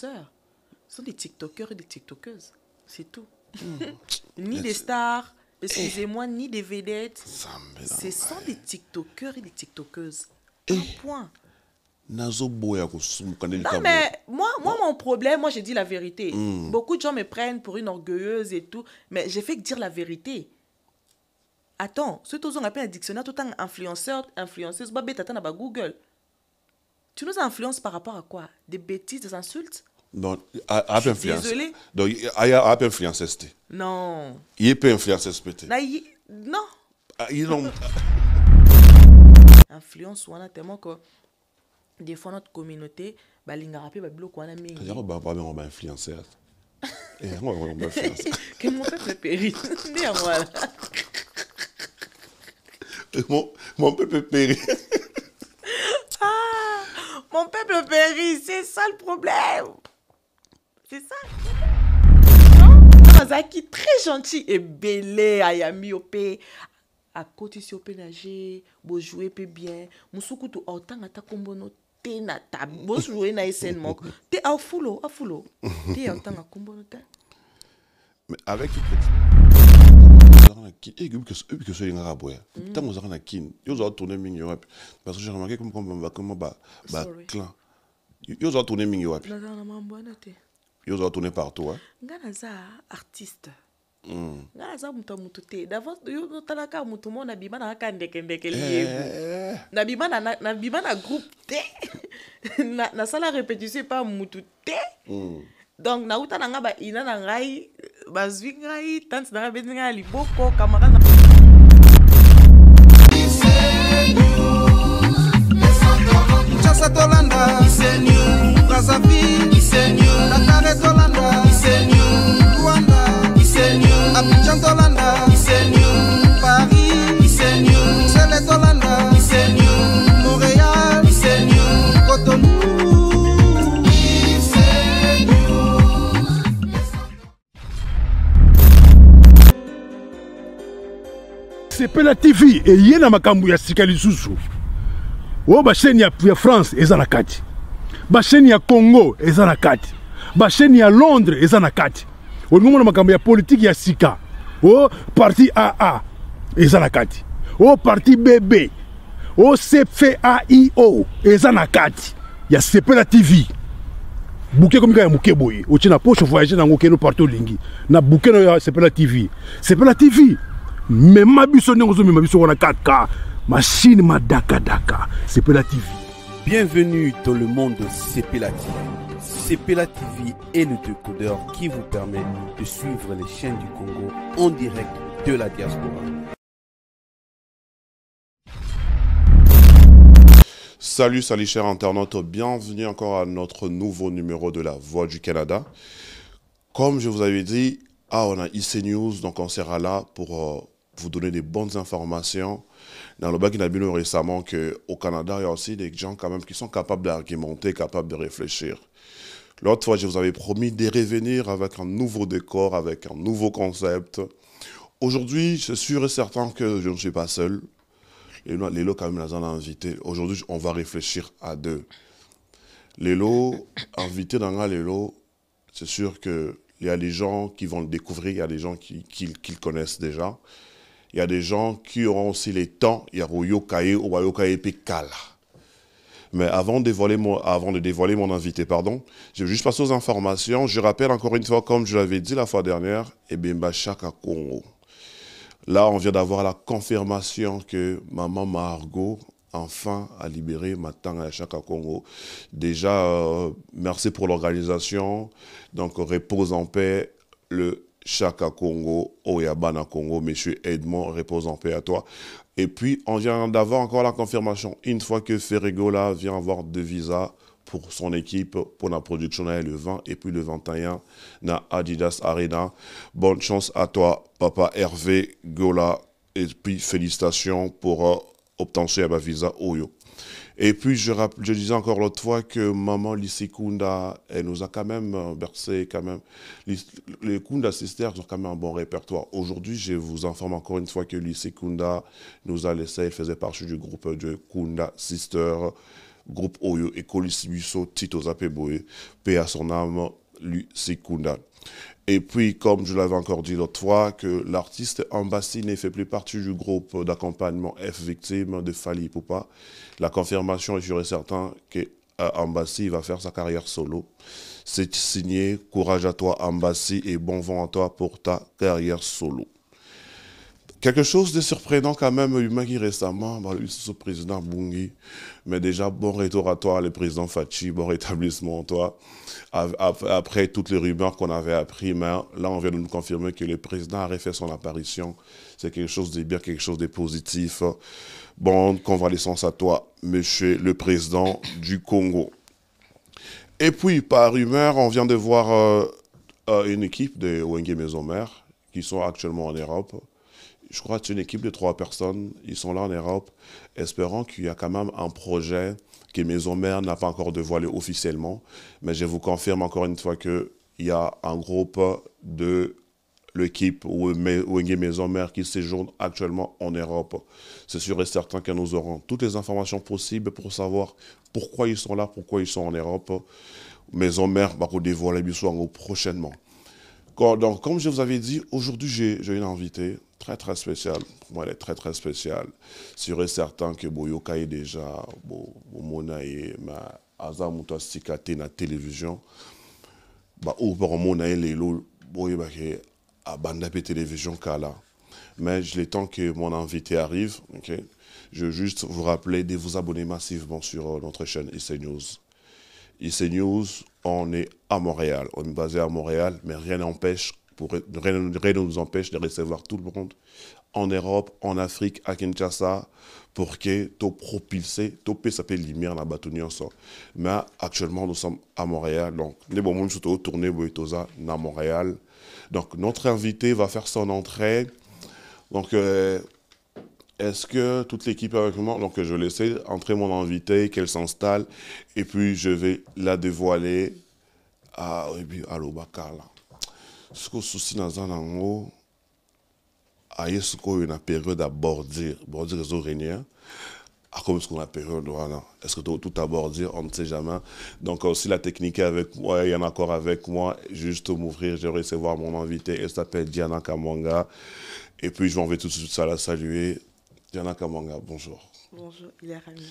Ce sont des TikTokers et des TikTokeuses. C'est tout. Hmm. ni des stars, excusez-moi, eh. ni des vedettes. Ce sont des TikTokers et des TikTokeuses. Eh. Un point. moi, moi mon problème, moi, j'ai dit la vérité. Hmm. Beaucoup de gens me prennent pour une orgueilleuse et tout, mais j'ai fait que dire la vérité. Attends, ceux qui ont appelé un dictionnaire, tout un influenceur, influenceuse, bah, Google. Tu nous influences par rapport à quoi Des bêtises, des insultes Non, à influence. Désolé. Donc, il y a peu influence c'était. Non. Il peut influence SPT. Non. Il non. Ah, influence, on a tellement que des fois notre communauté, balinga rapé, bah, bloc, on a mis. D'ailleurs, on va pas influencer. on hein. eh, on va influence ke mon peuple périt nde Mon mon peuple périt ça le problème. C'est ça. Non? très gentil et belé à Yamiope. akotisi yo mpe na je jouer peut bien mosuku tout autant à ta no te na ta jouer na ye scène à foulo, afulo afulo te aotanga nkombo no te mais avec ce so elingaka boya ntango ozalaka na kine yo ozala tourne mingi yo wapi parce que j'ai remarqué comme comme baclan va clan. Ils ont tourné mingi wapi. Ils ont tourné partout. Hein? artiste. Mm. Ngana za mutu D'avant, yo talaka mutu mona bimana Na eh, eh, eh. bimana na, groupe te. na na répétition pas hmm. na uta na na kinshasa tolanda brazaville dakar ezolanda rwanda abidjan tolanda paris bruxelles ezolanda montréal cotonou sepela tv eye na makambo ya sika lisusu oyo oh, bashaine ya, ya france eza na kati bashaine ya congo eza na kati bashaine ya londres eza na kati olingi oh, omona makambo ya politike ya sika oyo oh, parti aa eza na kati oyo parti bb oyo cfaio eza na kati ya sepela tv buke komika ya moke boye otie na poche voyage nango okende parti olingi na buke na ya sepela tv sepela tv mema biso ndenge ozomema biso wana 4 ka machine Madaka Daka, TV. Bienvenue dans le monde de TV. TV est le décodeur qui vous permet de suivre les chaînes du Congo en direct de la diaspora. Salut, salut chers internautes, bienvenue encore à notre nouveau numéro de la Voix du Canada. Comme je vous avais dit, ah, on a IC News, donc on sera là pour euh, vous donner des bonnes informations, dans le dit récemment au Canada, il y a aussi des gens quand même qui sont capables d'argumenter, capables de réfléchir. L'autre fois, je vous avais promis de revenir avec un nouveau décor, avec un nouveau concept. Aujourd'hui, c'est sûr et certain que je ne suis pas seul. Lélo, quand même, nous a invité. Aujourd'hui, on va réfléchir à deux. Lélo, invité dans Lélo, c'est sûr qu'il y a des gens qui vont le découvrir, il y a des gens qui, qui le connaissent déjà il y a des gens qui auront aussi les temps, il y a Mais avant de, dévoiler mon, avant de dévoiler mon invité, pardon, je vais juste passer aux informations. Je rappelle encore une fois, comme je l'avais dit la fois dernière, eh bien Chaka Congo. Là, on vient d'avoir la confirmation que maman Margot, enfin, a libéré Matanga Chaka Congo. Déjà, euh, merci pour l'organisation. Donc, repose en paix le Chaka Congo, Oyabana Congo, Monsieur Edmond, repose en paix à toi. Et puis, on vient d'avoir encore la confirmation. Une fois que Ferregola vient avoir deux visas pour son équipe, pour la production, le 20 et puis le 21, na Adidas Arena. Bonne chance à toi, papa Hervé Gola. Et puis, félicitations pour euh, obtenir de la visa Oyo. Et puis, je, disais encore l'autre fois que maman Kunda, elle nous a quand même euh, bercé, quand même. Les, Kunda Sisters ont quand même un bon répertoire. Aujourd'hui, je vous informe encore une fois que Kunda nous a laissé, elle faisait partie du groupe de Kunda Sisters, groupe Oyo et Tito Zapeboe, paix à son âme, Kunda. Et puis, comme je l'avais encore dit l'autre fois, que l'artiste Ambassi ne fait plus partie du groupe d'accompagnement F victime de Fali Poupa. La confirmation est sûre et certaine que euh, va faire sa carrière solo. C'est signé Courage à toi Ambassi et bon vent à toi pour ta carrière solo. Quelque chose de surprenant quand même, dit récemment, bah, le le président Bungi. Mais déjà, bon retour à toi, le président Fachi, bon rétablissement à toi après toutes les rumeurs qu'on avait apprises, mais là, on vient de nous confirmer que le président a fait son apparition. C'est quelque chose de bien, quelque chose de positif. Bonne convalescence à toi, monsieur le président du Congo. Et puis, par rumeur, on vient de voir euh, euh, une équipe de Wenge Maison-Mère qui sont actuellement en Europe. Je crois que c'est une équipe de trois personnes. Ils sont là en Europe, espérant qu'il y a quand même un projet Maison Mère n'a pas encore dévoilé officiellement, mais je vous confirme encore une fois qu'il y a un groupe de l'équipe Wenge Maison Mère qui séjourne actuellement en Europe. C'est sûr et certain que nous aurons toutes les informations possibles pour savoir pourquoi ils sont là, pourquoi ils sont en Europe. Maison Mère va bah, vous dévoiler prochainement. Donc, comme je vous avais dit, aujourd'hui, j'ai une invitée très très spécial. moi, elle est très très spéciale. Sûr et certain que Boyoka est déjà, bon, et ma Azamuta Sikate na télévision, bah, ou et Monaye, Lelo, à la Télévision Kala. Mais je temps que mon invité arrive, ok je juste vous rappeler de vous abonner massivement sur euh, notre chaîne IC News. IC News, on est à Montréal. On est basé à Montréal, mais rien n'empêche rien ne nous empêche de recevoir tout le monde en Europe, en Afrique, à Kinshasa, pour que tout propulser, tout la lumière la ensemble Mais actuellement, nous sommes à Montréal, donc nous sommes surtout tourné à Montréal. Donc notre invité va faire son entrée. Donc euh, est-ce que toute l'équipe avec moi Donc je vais laisser entrer mon invité, qu'elle s'installe, et puis je vais la dévoiler à, à est-ce susi naza nango ce sikoyo une période à bordir bordir À comme ce qu'on a période voilà. Est-ce que tout, tout abordir On ne sait jamais. Donc euh, aussi la technique est avec moi, il y en a encore avec moi. Juste m'ouvrir, je vais recevoir mon invité. Elle s'appelle Diana Kamanga. Et puis je vais tout de suite la saluer. Diana Kamanga, bonjour. Bonjour, il est ravi.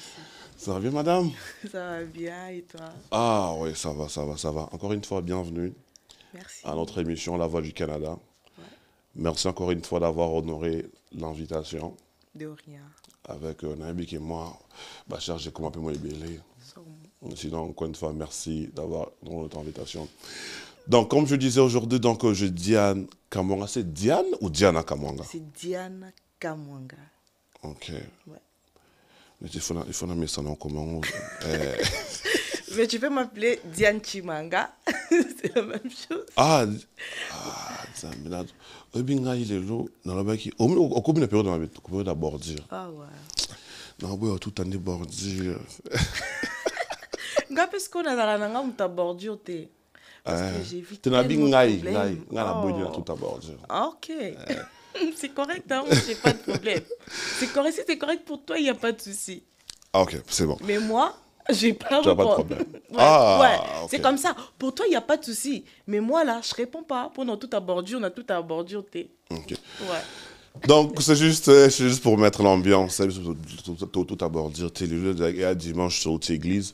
Ça va bien, madame Ça va bien, et toi Ah oui, ça va, ça va, ça va. Encore une fois, bienvenue à notre émission La Voix du Canada. Merci encore une fois d'avoir honoré l'invitation. De rien. Avec euh, Naïbik et moi, Bachar, j'ai comment moi les Sinon, encore une fois, merci d'avoir donné notre invitation. Donc, comme je disais aujourd'hui, donc, euh, je Diane Kamwanga. C'est Diane ou Diana Kamwanga C'est Diana Kamwanga. Ok. Mais il faut, il faut ça nom comment eh. Mais tu peux m'appeler Diane Chimanga. c'est la même chose. Ah, ah On lelo nalobaki okomi na période période ya bordure ah, naboya tutandi bordure nga mpe sikoyo nazala na nga moto ya bordure te te nabi ngai ngai nga naboni oh. tout à bordure ah, ok eh. c'est correct hein j'ai pas de problème c'est correct c'est correct pour toi il n'y a pas de souci ah ok c'est bon mais moi j'ai pas, pas de problème. ah, ouais. c'est comme ça. Pour toi, il n'y a pas de souci. Mais moi, là, je réponds pas. Pendant toute bordure on a tout abordé. Ok. Ouais. Donc, c'est juste, euh, juste pour mettre l'ambiance. Hein, tout abordure tu Le à dimanche, sur église.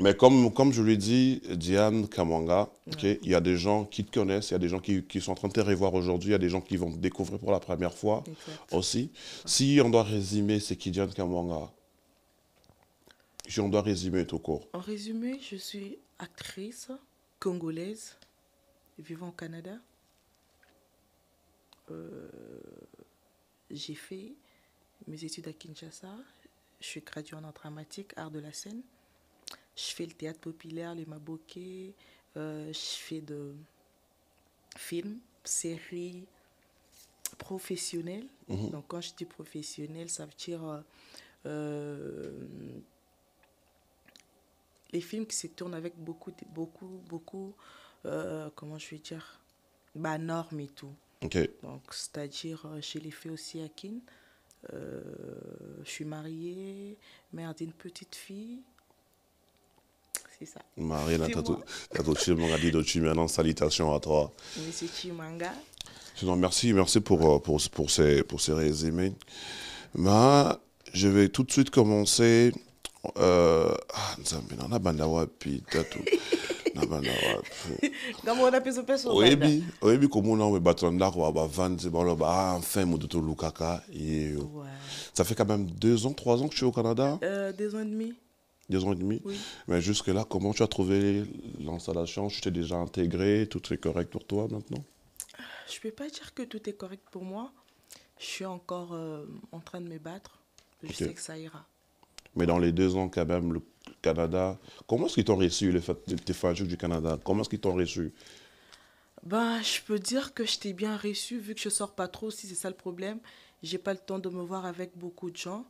Mais comme, comme je ai dit, Diane Kamanga, il y a des gens qui te connaissent, il y a des gens qui, qui, sont en train de te revoir aujourd'hui, il y a des gens qui vont te découvrir pour la première fois aussi. Si on doit résumer, c'est qui Diane Kamanga si on doit résumer tout court. En résumé, je suis actrice congolaise vivant au Canada. Euh, j'ai fait mes études à Kinshasa. Je suis graduée en dramatique, art de la scène. Je fais le théâtre populaire, les maboké. Euh, je fais de films, séries professionnelles. Mm-hmm. Donc quand je dis professionnel, ça veut dire... Euh, des films qui se tournent avec beaucoup, beaucoup, beaucoup, euh, comment je vais dire, bah, et tout. ok Donc, c'est-à-dire chez euh, les faits aussi à Kin, euh, je suis mariée, mère d'une petite fille. C'est ça. Marie, maintenant, salutations à toi. merci, merci pour, pour, pour, ces, pour ces résumés. Bah, je vais tout de suite commencer uh, nzambe na banda wapi tatu nabanda wapi oyebi oyebi komona me bato na ndako bavandi baloba ah, enfin moto Lukaka, yeyo ça fait quand même deux ans trois ans que je suis au canada euh, deux ans et demi deux ans et demi. Oui. Mais jusque-là, comment tu as trouvé l'installation Tu t'es déjà intégré Tout est correct pour toi maintenant Je ne peux pas dire que tout est correct pour moi. Je suis encore euh, en train de me battre. Je sais que ça ira. Mais dans les deux ans, quand même, le Canada, comment est-ce qu'ils t'ont reçu, les fait du Canada Comment est-ce qu'ils t'ont reçu ben, je peux dire que je t'ai bien reçu, vu que je sors pas trop, si c'est ça le problème. J'ai pas le temps de me voir avec beaucoup de gens.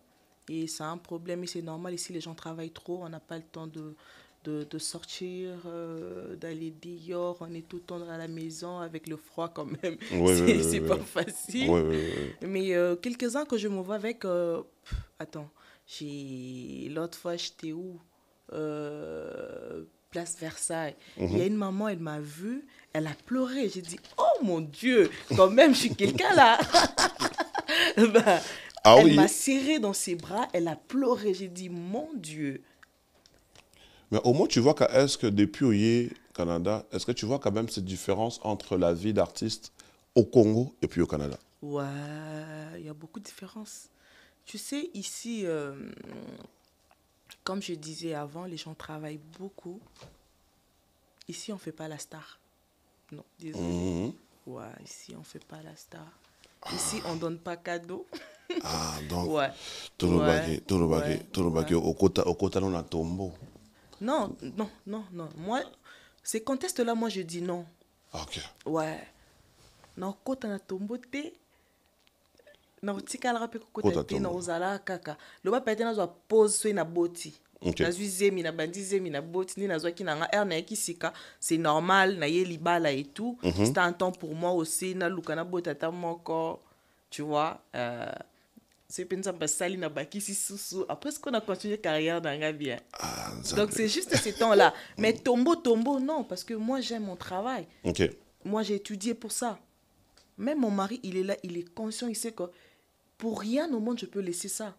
Et c'est un problème, et c'est normal. Ici, les gens travaillent trop, on n'a pas le temps de, de, sortir, euh, d'aller dehors. On est tout le temps à la maison avec le froid quand même. Ouais, c'est pas facile. Mais quelques-uns que je me vois avec. Euh, attends, L'autre fois, j'étais où euh, Place Versailles. Mhm. Il y a une maman, elle m'a vue, elle a pleuré. J'ai dit, oh mon Dieu, quand même, je suis quelqu'un là. Bah, ah elle m'a serré dans ses bras, elle a pleuré. J'ai dit, mon Dieu. Mais au moins, tu vois est-ce que depuis au Canada, est-ce que tu vois quand même cette différence entre la vie d'artiste au Congo et puis au Canada Ouais, il y a beaucoup de différences. Tu sais, ici, euh, comme je disais avant, les gens travaillent beaucoup. Ici, on ne fait pas la star. Non, désolé. Mhm. Ouais, ici, on ne fait pas la star. Ici, on ne donne pas cadeau. ah, donc, ouais. Tout le Tolobake, au côté, on a tombeau. Non, non, non, non. Moi, ces contests-là, moi, je dis non. Ok. Ouais. Non, côté, on a tombeau, t'es na otikalaka mpe kokota te na ozalaka kaka loba pai te nazwa pose so na boti okay. nazwi zemi nabandi zemi na boti nde nazwaki nanga aire nayaki sika c'est normal naye libala et tout mm -hmm. c'était un temps pour moi aussi naluka nabota ata moko tu vois euh, soki mpe nzambe asali na bakisi susu après ce qu'on a continué carrière nanga bien hein? ah, donc c'est juste ce temps là mais tombo tombo non parce que moi j'aime mon travail okay. moi j'ai étudié pour ça même mon mari il est là il est conscient il sait que pour rien au monde, je peux laisser ça.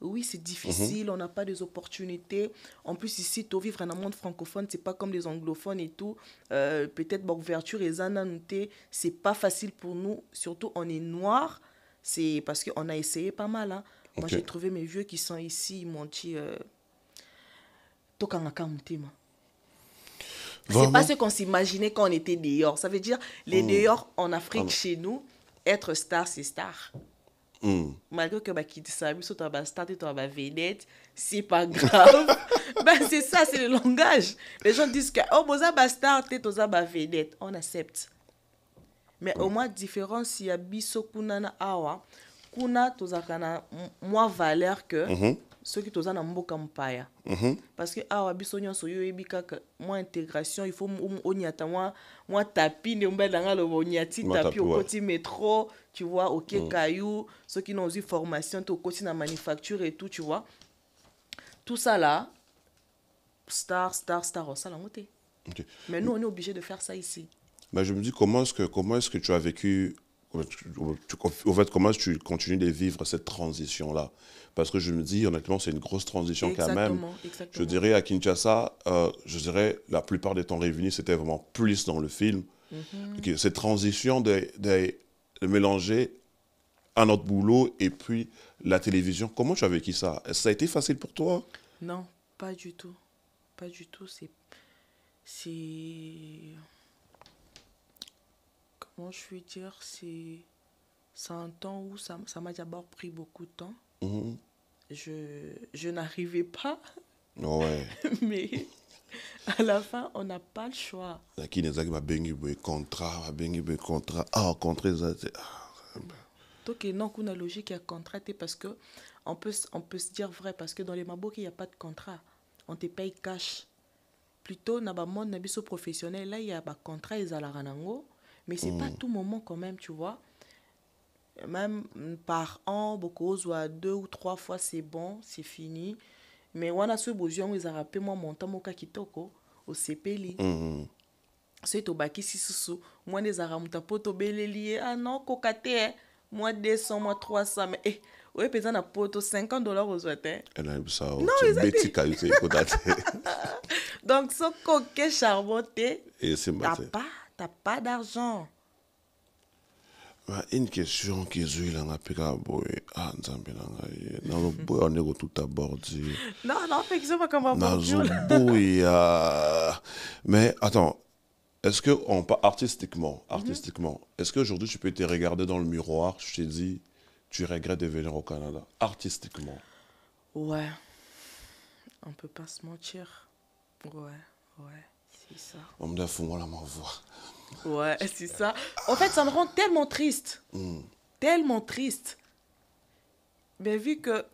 Oui, c'est difficile, mhm. on n'a pas des opportunités. En plus, ici, tu vivre dans un monde francophone, c'est pas comme les anglophones et tout. Euh, peut-être l'ouverture et ce c'est pas facile pour nous. Surtout, on est noir. C'est parce qu'on a essayé pas mal. Hein. Moi, j'ai trouvé mes vieux qui sont ici, ils m'ont dit euh, C'est pas ce qu'on s'imaginait quand on était dehors. Ça veut dire, les hmm. dehors en Afrique, ah chez nous, être star, c'est star. Mm. Malgré que bah, qui dit ça, soit en ba stade, soit en bas c'est pas grave. bah, c'est ça, c'est le langage. Les gens disent que, oh, moza bas stade, toza ba vénète. On accepte. Mais au moins, différence, il y a biso kunana awa. Kuna, toza kana, moins valeur que. Mm -hmm. Ceux qui na mboka mpaya mhm. parce que ah awa biso nyonso oyo oyebi kaka moins intégration il faut on y oniata mwa, mwa tapi nde mobali y aloba oniati tapi côté métro tu vois Quai mhm. Caillou. Ceux qui n'ont eu formation au côté na manufacture et tout tu vois tout ça là star star star oh, ça yango monter mais nous on est obligé de faire ça ici mais bah, je me dis comment est-ce que comment est-ce que tu as vécu tu, comment en fait, comment tu continues de vivre cette transition-là parce que je me dis, honnêtement, c'est une grosse transition quand même. Je dirais à Kinshasa, euh, je dirais, la plupart des temps réunis, c'était vraiment plus dans le film. Mhm. cette transition de, de, mélanger un autre boulot et puis la télévision, comment tu as vécu ça Ça a été facile pour toi Non, pas du tout. Pas du tout. C'est. Comment je veux dire C'est. un temps où ça m'a d'abord pris beaucoup de temps. Mhm. Je, je n'arrivais pas. Ouais. Mais à la fin, on n'a pas le choix. Nakinezaki babengi boye contrat, babengi boye contrat. Ah, contrat ezali. Ah, Donc non kuna logique à contrat parce que on peut on peut se dire vrai parce que dans les maboki il n'y a pas de contrat. On te paye cash. Plutôt dans le monde professionnel là il y a ba contrat mais c'est n'est pas mm. tout moment quand même, tu vois même par an boko ozwa deux ou trois fois c'est bon c'est fini mais wana soki bozwi yango ezalaka mpe mwa montant moka kitoko osepeli mm -hmm. soki e tobakisi susu mwana ezalaka moto mpo tobeleli ye ah non koka moi 200 moi 300 mais eh, oyo mpenza na poto 50 dollar ozwa te nobetika yo te ekota te donc soki oke charbon te ta pas ta pas d'argent une question qui est ah, là, pas boy, ah, nzambe nanga Na boy, on est tout abordé. Non, non, fait que ça comme abordi. Na boy, mais attends, est-ce que, on, artistiquement, mhm. artistiquement, est-ce qu'aujourd'hui tu peux te regarder dans le miroir, je t'ai dit, tu regrettes de venir au Canada, artistiquement? Ouais, on peut pas se mentir. Ouais, ouais, c'est ça. On me dit, que moi voix Ouais, c'est ça. En fait, ça me rend tellement triste. Mm. Tellement triste. Mais ben, vu que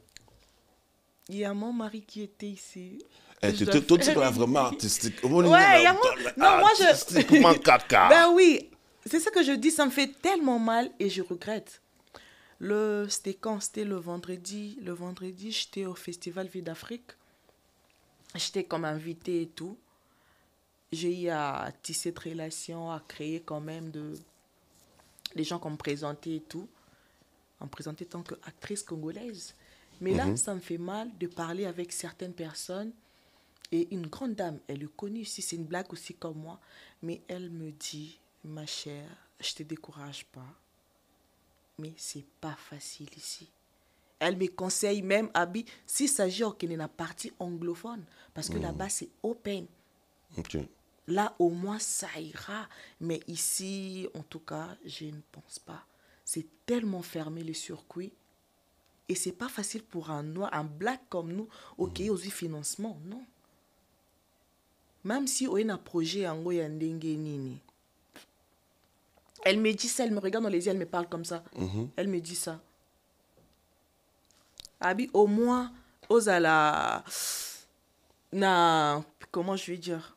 il y a mon mari qui était ici. Eh, tu vraiment artistique. ouais, il y a mon... Non, moi, je... caca. ben oui, c'est ça que je dis, ça me fait tellement mal et je regrette. Le... C'était quand C'était le vendredi. Le vendredi, j'étais au Festival Vie d'Afrique. J'étais comme invité et tout j'ai eu à tisser cette relations, à créer quand même de, des gens qu'on me présentait et tout. en me présentait tant qu'actrice congolaise. Mais là, mhm. ça me fait mal de parler avec certaines personnes. Et une grande dame, elle est connue ici, c'est une blague aussi comme moi. Mais elle me dit, ma chère, je te décourage pas. Mais c'est pas facile ici. Elle me conseille même, Abi, s'il s'agit au Kenya, partie anglophone, parce que mhm. là-bas, c'est open. Là, au moins, ça ira. Mais ici, en tout cas, je ne pense pas. C'est tellement fermé les circuits. Et c'est pas facile pour un noir, un black comme nous, ok, mm. aussi financement, non. Même si on a un projet Elle me dit ça, elle me regarde dans les yeux, elle me parle comme ça. Mhm. Elle me dit ça. Abi, ah au moins, Ozala. na comment je vais dire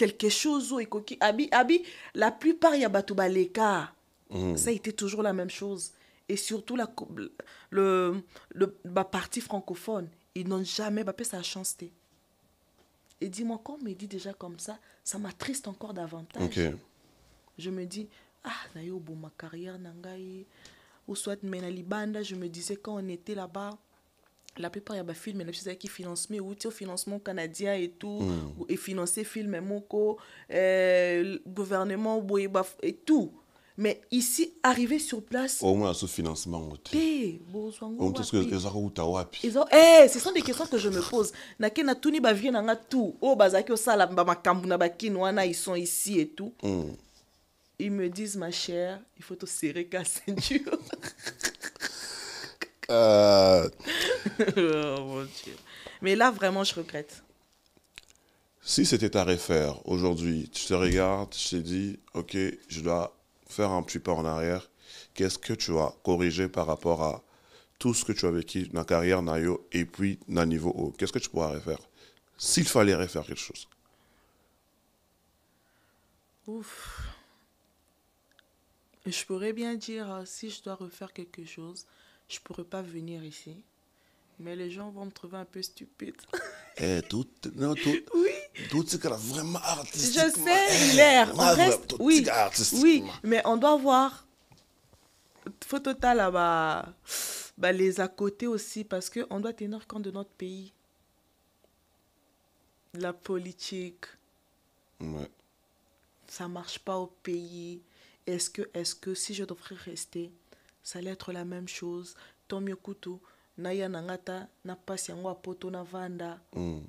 quelque chose ou ekoki abi abi la plupart y a baleka mm. ça a été toujours la même chose et surtout la le le parti partie francophone ils n'ont jamais bapé sa chance et dis-moi quand on me dit déjà comme ça ça m'attriste encore davantage je me dis ah yo bon ma carrière nangai ou soit mais na libanda je me disais quand on était là-bas la plupart ya bafilme na biso qui financement ou o financement canadien et tout mm. financé film moko euh, gouvernement boye et tout mais ici arrivé sur place au moins sous financement te bozwangoezaka uta wapi eh, ce sont des questions que je me pose nake natuni bavie na nga tout oyo oh, bazalaki osala bamakambo na bakini wana ils sont ici et tout hmm. ils me disent ma chère il faut te serrer la ceinture Euh, oh, Mais là, vraiment, je regrette. Si c'était à refaire aujourd'hui, tu te regardes, tu te dis, OK, je dois faire un petit pas en arrière. Qu'est-ce que tu as corrigé par rapport à tout ce que tu as vécu dans la carrière Nayo et puis dans niveau haut Qu'est-ce que tu pourrais refaire S'il fallait refaire quelque chose. Ouf. Je pourrais bien dire, euh, si je dois refaire quelque chose, je ne pourrais pas venir ici. Mais les gens vont me trouver un peu stupide. Eh, tout, non, tout, oui. tout ce qu'elle a vraiment artistique. Je sais, l'air. On reste, oui, oui, mais on doit voir. Faut total là-bas, bah, les à côté aussi, parce qu'on doit tenir compte de notre pays. La politique. Ouais. Ça marche pas au pays. Est-ce que, est que si je devrais rester, ça allait être la même chose tomio kutu naya na na pasi yango na mm.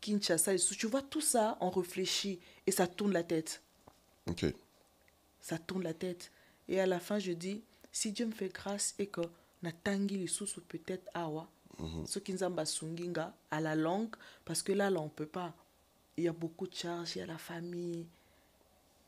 kinshasa tu vois tout ça on réfléchit et ça tourne la tête okay. ça tourne la tête et à la fin je dis si dieu me fait grâce et que natangi lisusu peut-être awa -hmm. nous a à la longue parce que là là on peut pas il y a beaucoup de charges il y a la famille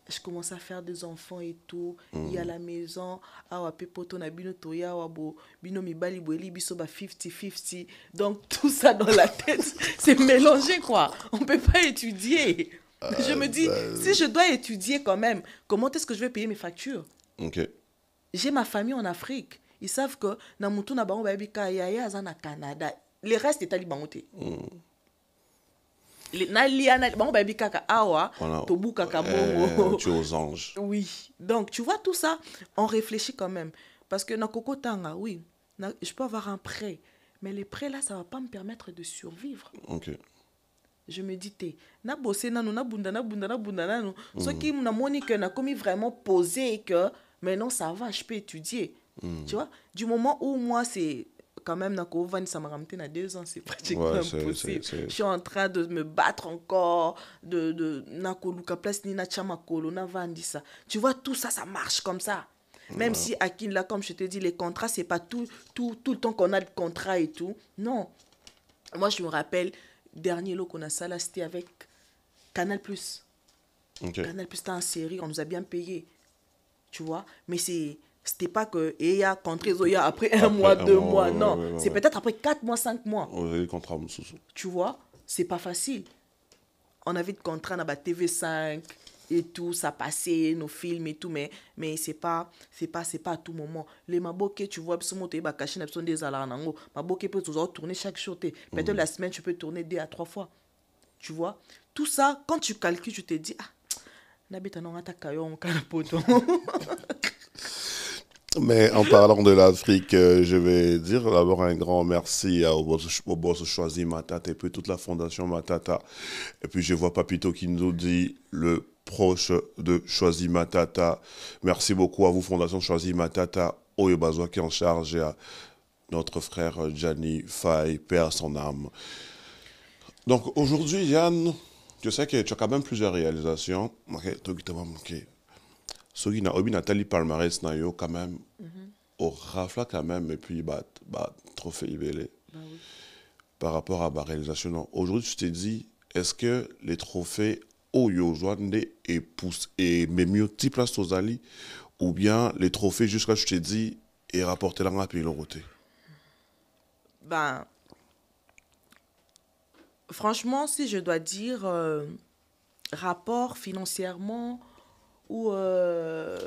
je commence à faire des enfants et tout il y a mm. la maison na bino toya bo bino ba 50-50 donc tout ça dans la tête c'est mélangé quoi on peut pas étudier ah, je me dis bah, si je dois étudier quand même comment est-ce que je vais payer mes factures ok j'ai ma famille en Afrique ils savent que na restes, ba Canada le reste est nalia na bon baby kaka awa voilà. tobukaka eh, bongo euh, anges oui donc tu vois tout ça on réfléchit quand même parce que na koko tanga oui na, je peux avoir un prêt mais les prêts là ça va pas me permettre de survivre ok je me dis t'es na bossé nano na bunda na bunda na bunda nano mm. ce qui na moni que na commis vraiment posé que maintenant ça va je peux étudier mm. tu vois du moment où moi c'est quand même na ça m'a na deux ans c'est pratiquement impossible je suis en train de me battre encore de de na place ni na tu vois tout ça ça marche comme ça même si akin là comme je te dis les contrats c'est pas tout tout tout le temps qu'on a de contrats et tout non moi je me rappelle dernier lot qu'on a ça là c'était avec Canal Plus Canal Plus en série on nous a bien payé tu vois mais c'est c'était pas que et eh, a Zoya après un mois, deux mois, non, c'est peut-être après quatre mois, cinq mois. Tu vois, c'est pas facile. On avait de contrats à TV5 et tout, ça passait nos films et tout, mais mais c'est pas c'est pas c'est pas à tout moment. Les maboké tu vois, ils sont cachés, caché, des alarmes. Maboke peut toujours tourner chaque jour. Mhm. Peut-être la semaine tu peux tourner deux à trois fois. Tu vois, tout ça quand tu calcules, tu te dis ah, n'habite non attaque Mais en parlant de l'Afrique, euh, je vais dire d'abord un grand merci à au boss choisi Matata et puis toute la fondation Matata. Et puis je vois Papito qui nous dit le proche de Choisi Matata. Merci beaucoup à vous, Fondation Choisi Matata, Bazwa, qui en charge et à notre frère Gianni Faye, père à son âme. Donc aujourd'hui, Yann, je sais que tu as quand même plusieurs réalisations. Ok, qui na oyebi Nathalie palmarès na yo quand même au quand même et puis bah, bah trophée ebele bah oui. par rapport à réalisation aujourd'hui tu te dis est-ce que les trophées oyo ozwa et ememi yo ti place ou bien les trophées jusqu'à je te dis la rapide eloko te ben franchement si je dois dire euh, rapport financièrement ou... Euh,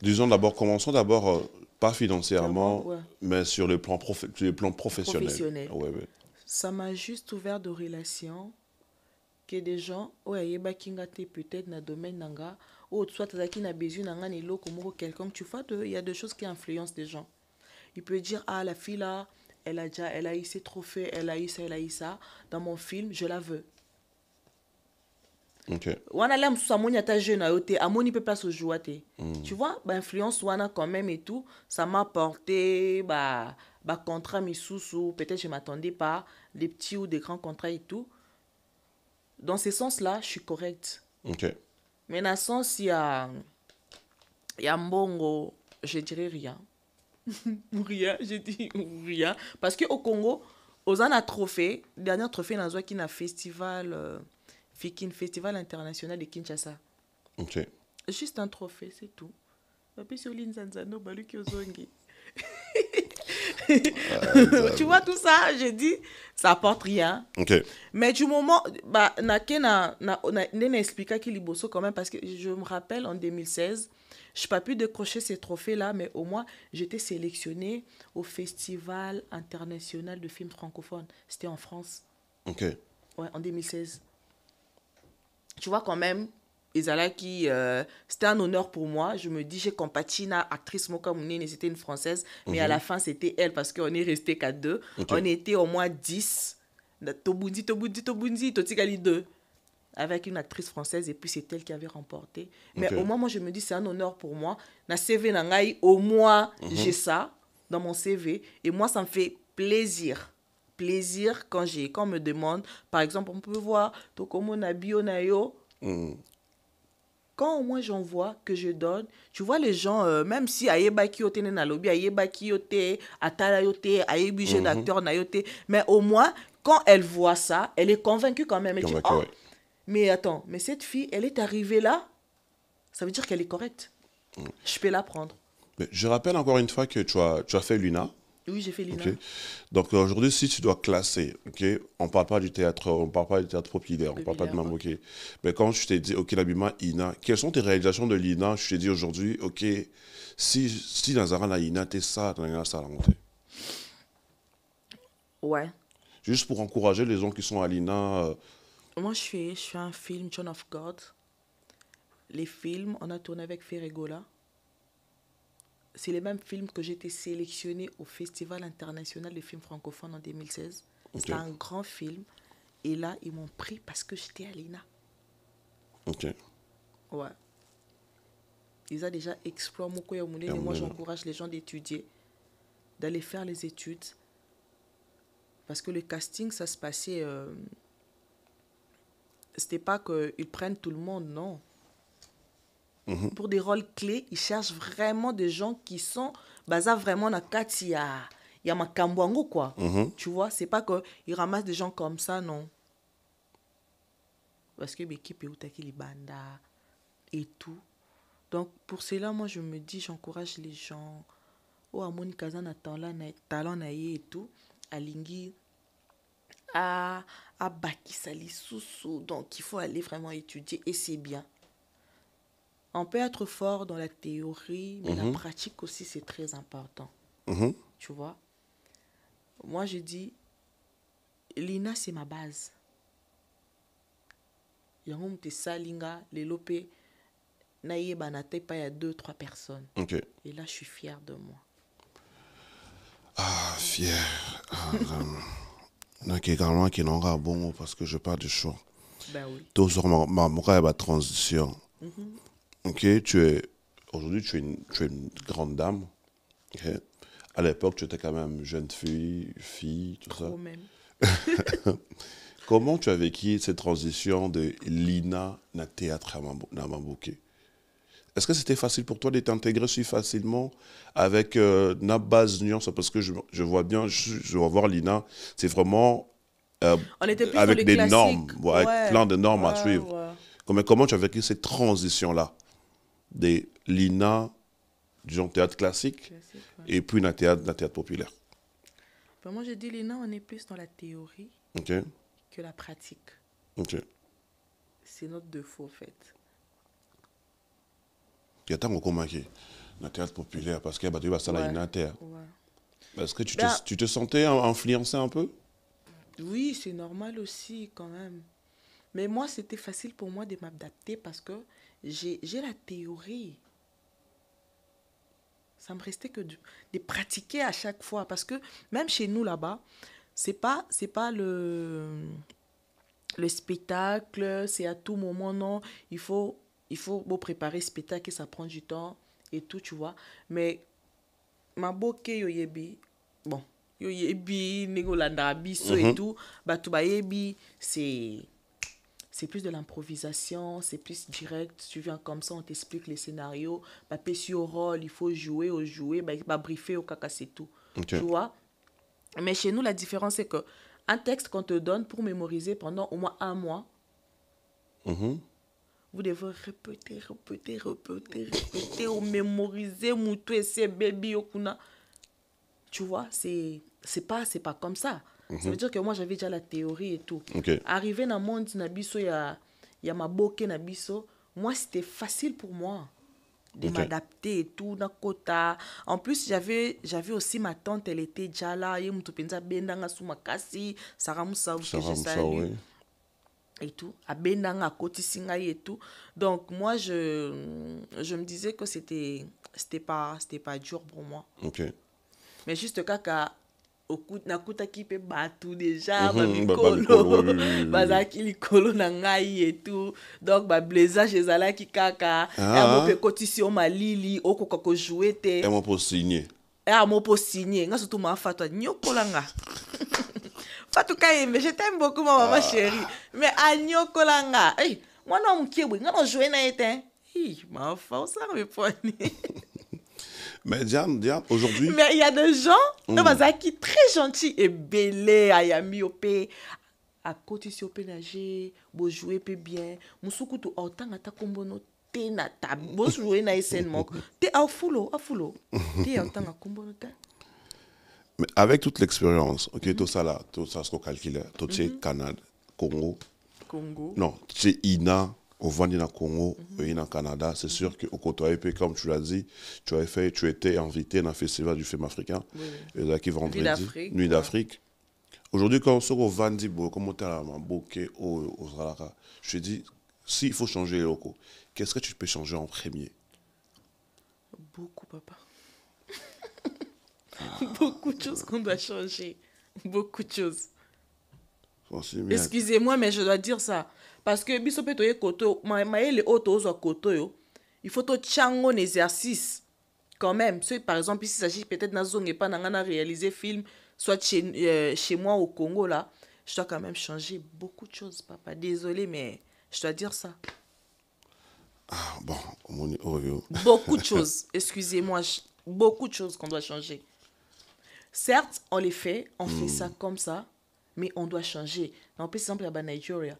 Disons d'abord, commençons d'abord, euh, pas financièrement, mais sur le plan, sur professionnel. Ça m'a juste ouvert de relations que des gens, ouais, qui n'a peut-être dans domaine nanga, ou soit tu na besoin nanga ni loko quelqu'un, tu vois, il y a des choses qui influencent des gens. Il peut dire, ah, la fille là, elle a déjà, elle a eu ses trophées, elle a eu ça, elle a eu ça, dans mon film, je la veux wana le mosusu amoni amoni mpe place au te mm. tu vois bainfluence wana quand même et tout ça m'a porté ba sous-sous, peut-être je m'attendais pas des petits ou des grands contrats et tout dans ce sens là je suis correcte Mais mais na sens a ya mbongo je dirais rien rien je dis rien parce que au congo oza na trophée dernier trophée qui na festival euh, Fikin Festival International de Kinshasa. Ok. Juste un trophée, c'est tout. tu vois tout ça, j'ai dit, ça apporte rien. Ok. Mais du moment, bah, on n'a expliqué qu'il bosso quand même, parce que je me rappelle en 2016, je n'ai pas pu décrocher ces trophées-là, mais au moins, j'étais sélectionnée au Festival international de films francophones. C'était en France. Ok. Ouais, en 2016 tu vois quand même, Isala qui, euh, c'était un honneur pour moi. Je me dis, j'ai compatina, actrice Moka Mounine, c'était une Française, mais à mhm. la fin, c'était elle parce qu'on est resté qu'à deux. On était au moins dix. Tobundi, Tobundi, Tobundi, Totikali deux. Avec une actrice française, et puis c'est elle qui avait remporté. Mais au moins, moi, je me dis, c'est un honneur pour moi. Na CV ngai au moins, mhm. j'ai ça dans mon CV. Et moi, ça me fait plaisir plaisir quand j'ai quand on me demande par exemple on peut voir na bionayo Nayo mm. quand au moins j'en vois que je donne tu vois les gens euh, même si na mm-hmm. mais au moins quand elle voit ça elle est convaincue quand même elle dit, oh, mais attends mais cette fille elle est arrivée là ça veut dire qu'elle est correcte mm. je peux l'apprendre je rappelle encore une fois que tu tu as fait Luna oui, j'ai fait l'INA. Donc euh, aujourd'hui, si tu dois classer, ok, on ne parle pas du théâtre, on parle pas du théâtre populaire, on ne parle pas de Mambo. Mais quand je t'ai dit, ok, l'abîme INA, quelles sont tes réalisations de l'INA Je t'ai dit aujourd'hui, ok, si, si a INA, t'es ça, Nazara ça Ouais. Juste pour encourager les gens qui sont à l'INA. Euh, Moi, je fais, je un film, John of God. Les films, on a tourné avec Ferregola c'est les mêmes films que j'étais sélectionné au Festival international des films francophones en 2016. C'est C'était un grand film. Et là, ils m'ont pris parce que j'étais à l'INA. Ok. Ouais. Ils ont déjà exploré mon et moi, j'encourage les gens d'étudier, d'aller faire les études. Parce que le casting, ça se passait. Euh, c'était pas qu'ils prennent tout le monde, non. Mhm. Pour des rôles clés, ils cherchent vraiment des gens qui sont basés vraiment na Katia ya ya makambwango quoi. Mhm. Tu vois, c'est pas que ils ramassent des gens comme ça non. Parce que l'équipe est où les bandes et tout. Donc pour cela moi je me dis j'encourage les gens oh à Kazan na talent na talent na et tout alingi à à sous donc il faut aller vraiment étudier et c'est bien on peut être fort dans la théorie, mais la mhm. pratique aussi, c'est très important. Mhm. Tu vois Moi, je dis, l'INA, c'est ma base. yango moto esalinga lelo mpe nayebana te pas ya deux trois personnes et là je suis fière de moi ah fier nake également qui un bon mot parce que je parle de choix ben oui. ma ma transition... Mhm. Ok, tu es. Aujourd'hui, tu, es une grande dame. À l'époque, tu étais quand même jeune fille, fille, tout ça. ça. Même. Comment tu as vécu cette transition de Lina na théâtre à Mambouké Est-ce que c'était facile pour toi d'être t'intégrer si facilement avec euh, base nuance Parce que je, je vois bien, je, je, vois voir Lina, c'est vraiment euh, avec des normes, avec plein de normes à suivre. Comment, comment tu as vécu cette transition-là de l'INA, du genre théâtre classique, et puis un théâtre, théâtre populaire. moi, j'ai dit l'INA, on est plus dans la théorie que la pratique. C'est notre défaut, en fait. Il y a tant qu'on remarqué dans le théâtre populaire, parce qu'il bah, y a des la ouais. terre. Ouais. est que tu, te, bah, tu te sentais influencé un peu Oui, c'est normal aussi, quand même. Mais moi, c'était facile pour moi de m'adapter parce que j'ai la théorie. Ça me restait que de, pratiquer à chaque fois. Parce que même chez nous là-bas, c'est pas, c'est pas le, le spectacle, c'est à tout moment, non. Il faut, il faut préparer spectacle et ça prend du temps et tout, tu vois. Mais ma boke yoyebi, bon, yoyebi, nego landa biso et mhm. tout, bah tout c'est c'est plus de l'improvisation, c'est plus direct. Tu viens comme ça, on t'explique les scénarios. Bah, si au rôle, il faut jouer, au jouer, bah, bah briefer, au caca, c'est tout. Tu vois Mais chez nous, la différence, c'est que un texte qu'on te donne pour mémoriser pendant au moins un mois, mm-hmm. vous devez répéter, répéter, répéter, répéter, ou mémoriser, moutou, et c'est baby, okuna. Tu vois, c'est pas, pas comme ça. Ça veut dire que moi j'avais déjà la théorie et tout. Okay. Arrivé dans le monde il y a, y a ma boke Nabiso, moi c'était facile pour moi de okay. m'adapter et tout dans quota en plus j'avais j'avais aussi ma tante elle était déjà là ye mutu penza bendanga sous makasi Sarah Moussa que je salue et tout abendanga kotisinga et tout donc moi je je me disais que c'était c'était pas c'était pas dur pour moi OK mais juste kaka déjà mpe mi deja mhm, bamikolo bazalaki likolo na ngai etout donc bablesage ezalaki kaka yango ah. mpe kotisi yo malili okoka kojoue te ya mpo signe nga sutu mafato anyokolanga fatou je taime beaucoup ma mama ah. chéri mais anyokolanga ah, mwana wa mokie nga nojoue na ye te hein. mafa Mais Diane, Diane, aujourd'hui. Mais il y a des gens, mm. qui très gentils et belés, ayami opé, akotisi openage bozwye mpe bien mosuku bien. Oh, aotanga ata nkombo no te na ta bozwye na ye scène moko te afulo afulo te aotanga oh, nkombo no te Mais avec toute l'expérience, ok, mm -hmm. tout ça là, tout ça, ce qu'on calcule, tout c'est mm -hmm. Canada, Congo. Congo. Non, c'est INA, au Vandina Congo le mhm. et au Canada. C'est sûr que côté comme tu l'as dit, tu avais fait, tu étais invité dans le festival du film africain, qui vendredi, Nuit d'Afrique. Aujourd'hui, quand on sort au au, au je te dis, s'il faut changer les locaux, qu'est-ce que tu peux changer en premier Beaucoup, papa. Beaucoup de choses qu'on doit changer. Beaucoup de choses. Excusez-moi, mais je dois dire ça parce que biso tu auto zo il faut tu changer un exercice quand même par exemple s'il s'agit peut-être zone pas na réaliser film soit chez, euh, chez moi au congo là je dois quand même changer beaucoup de choses papa désolé mais je dois dire ça ah, bon beaucoup de choses excusez-moi beaucoup de choses qu'on doit changer certes on les fait on fait hmm. ça comme ça mais on doit changer plus simple exemple ya Nigeria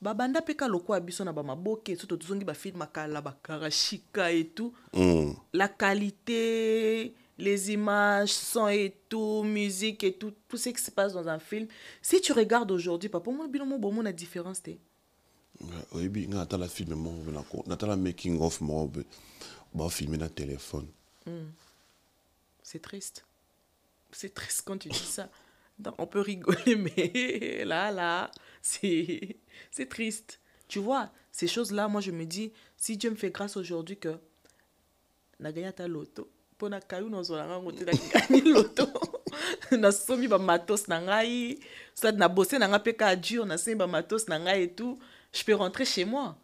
babanda mpe ka lokola biso na bamaboke so to tozongi bafilme akala bakarashika et tout mm. la qualité les images son et tout musique et tout tout ce qui se passe dans un film si tu regardes aujourd'hui papa omona bino mo bomona différence te oyebi nga natala filme moko boye nako natala making of moko boye bafilme na téléphone mm. c'est triste c'est triste quand tu dis ça on peut rigoler mais là là c'est triste. Tu vois, ces choses-là, moi, je me dis, si Dieu me fait grâce aujourd'hui que... gagné ta loto. Pona kayu na zolanga ngote na gagner loto. na sombi ba matos na ngai. Ça na bossé na ka dur na matos et tout. Je peux rentrer chez moi.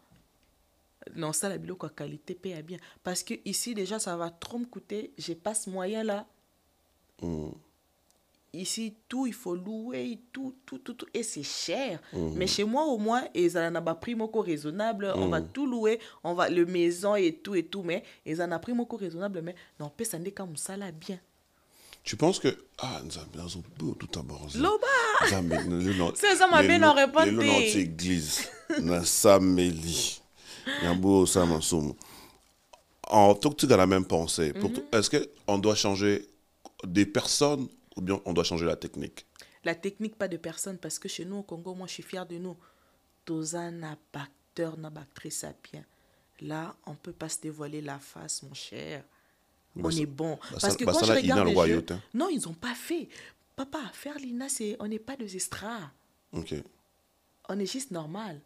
Non, ça la biloko qualité paye bien parce que ici déjà ça va trop me coûter, j'ai pas ce moyen là. Hum ici tout il faut louer tout tout tout, et c'est cher mhm. mais chez moi au moins ils ont pris beaucoup raisonnable on va mhm. tout louer on va le maison et tout et tout mais ils ont pris beaucoup raisonnable mais non peut ça n'est comme ça là bien tu penses que ah besoin de tout C'est aborzo loba se nzambe abe na répondre lelo na le nom nasambeli ça, na masumu en tant que tu as la même pensée mhm. est-ce qu'on doit changer des personnes ou bien on doit changer la technique La technique, pas de personne, parce que chez nous au Congo, moi je suis fier de nous. pacteur Nabactrice Là, on peut pas se dévoiler la face, mon cher. Bah, on est bon. Bah, parce que bah, quand je regarde les jeux, hein. non, ils n'ont pas fait. Papa, faire l'INA, c'est on n'est pas des extras. Ok. On est juste normal.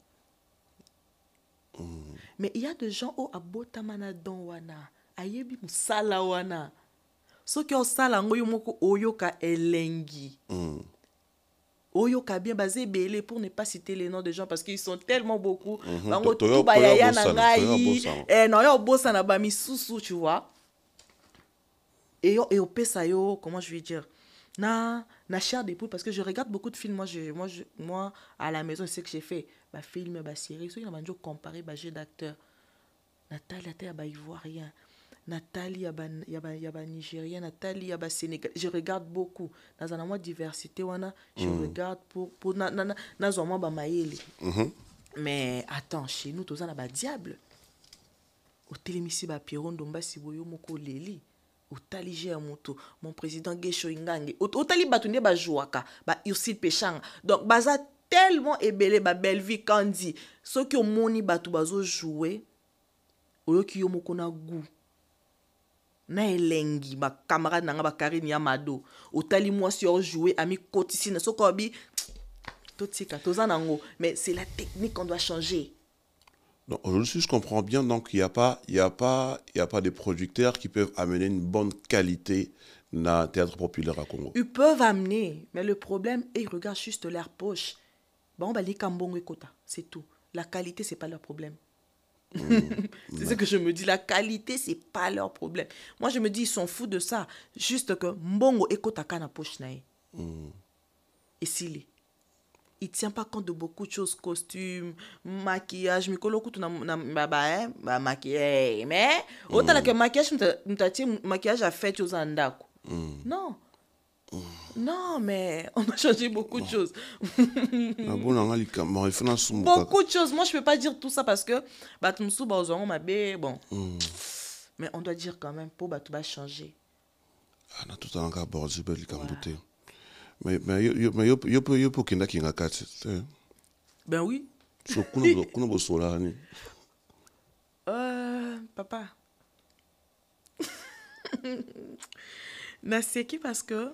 Hmm. Mais il y a des gens au abotamana Donwana, ayebi musala wana soki osala yango yo moko oyoka elengi hmm. oyoka bien baza ebele pour ne pas citer les noms de gens parce qu'ils sont tellement beaucoup bango tu bayaya na ngai na yo obosana bamisusu tu vois et opesa yo comment je vais dire na na chair de poules parce que je regarde beaucoup de films moi moi je, moi à la maison c'est que j'ai fait films film séries série On va comparé comparer j'ai jeu d'acteur natala te ya ba ivoirien natali ya banigérien Nathalie ya Sénégal. je regarde beaucoup Dans un moment diversité wana je mm. regarde pour, pour nazwa mwa bamayele mm -hmm. mais attends chez nous diable au télémissi ba bapiero Domba boyo moko oleli Au taliger moto mon président gesho ingange otali ba jouaka ba baursil peshanga donc baza tellement ebele belle vie kandi soki omoni jouer. bazojoue oyoki yo moko na goût na elengi bacamarade na nga bakarine ya mado otali mwasi orjoue amikotisi na soki obi totika toza nango mais c'est la technique qu'on doit changer Aujourd'hui, je comprends bien, donc il n'y a pas, il a pas, il a pas des producteurs qui peuvent amener une bonne qualité dans un théâtre populaire à Congo. Ils peuvent amener, mais le problème, ils regardent juste leur poche. Bon, ben les kambongo c'est tout. La qualité, c'est pas leur problème. Mm. c'est ce que je me dis. La qualité, c'est pas leur problème. Moi, je me dis, ils s'en foutent de ça. Juste que Mbongo ekotaka na poche mm. Et s'il est. Il tient pas compte de beaucoup de choses, costumes, maquillage, je me na hein, maquillage. Mais mm. autant que maquillage, maquillage a fait choses en Non. Non, mais on a changé beaucoup de choses. Ah beaucoup de choses. Moi, je ne peux pas dire tout ça parce que bah, bah, hmm. Mais on doit dire quand même, pour va bah, changer. Ah tout un encore bordu, le kambouté. Mais il y a qui Ben oui. Euh, papa. qui parce que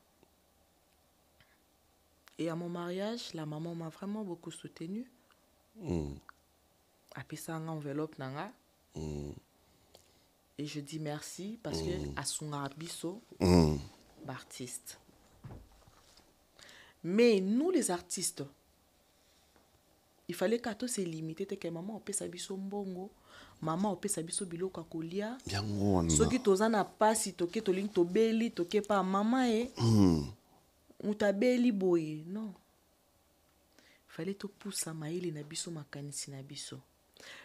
Et à mon mariage, la maman m'a vraiment beaucoup soutenue. Après hmm. ça, nga enveloppe na nga hmm. et je dis merci parce mm. que hmm. son biso mm. artiste. mais nous les artistes il fallait ka toselimite maman mama opesa biso mbongo mama opesa biso biloko ya kolia soki toza na mpasi toke tolingi tobeli toke pa Maman, ye eh. mm mutabeli boye non fallait tout pousser maeli na biso makanisi na biso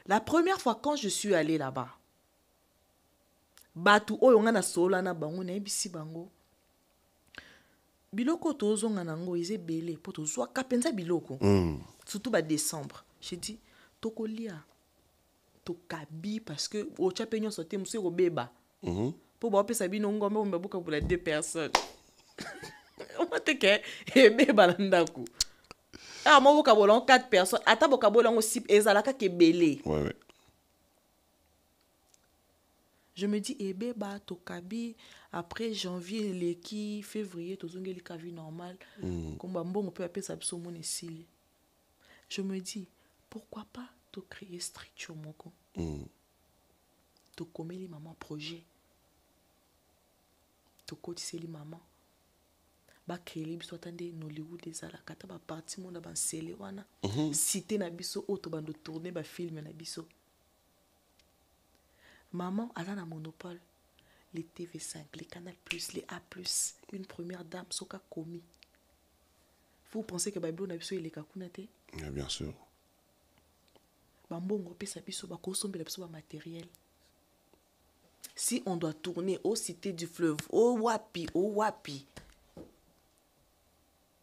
la première fois quand je suis allée là-bas batu oyonga na sola na bango ebisi bango biloko tozonga nango eza ebele mpo tozwaka mpenza biloko mm. surtout décembre. je di to kabi parce que otya mpe nyonso te mosu ekobeba mhm. mpo mm -hmm. baopesa bino ngombe pour deux personnes Ah, on o tɛ kɛ be balandaku awa mo vokabolango quatre personnes ata bokabolango si ezalaka ke ebele ouais, ouais. je me dis ebe eh batokabi après janvier eleki février tozongelika vie normale mm. komba on peut bapesa ça omona esili je me dis pourquoi pas créer structure moko mm. tokomeli maman projet tokotiseli maman bakele biso ata nde na hollywood ezala kata baparti mona bansele wana mm -hmm. site na biso oyo tourner tourne bafilme na biso maman aza na monopole les tv5 les canal plus les a plus une première dame Soka Komi, vous pensez que babilo na biso eleka kuna te ah, bien sûr bambongo opesa biso bakosombela biso matériel, si on doit tourner au cité du fleuve au wapi au wapi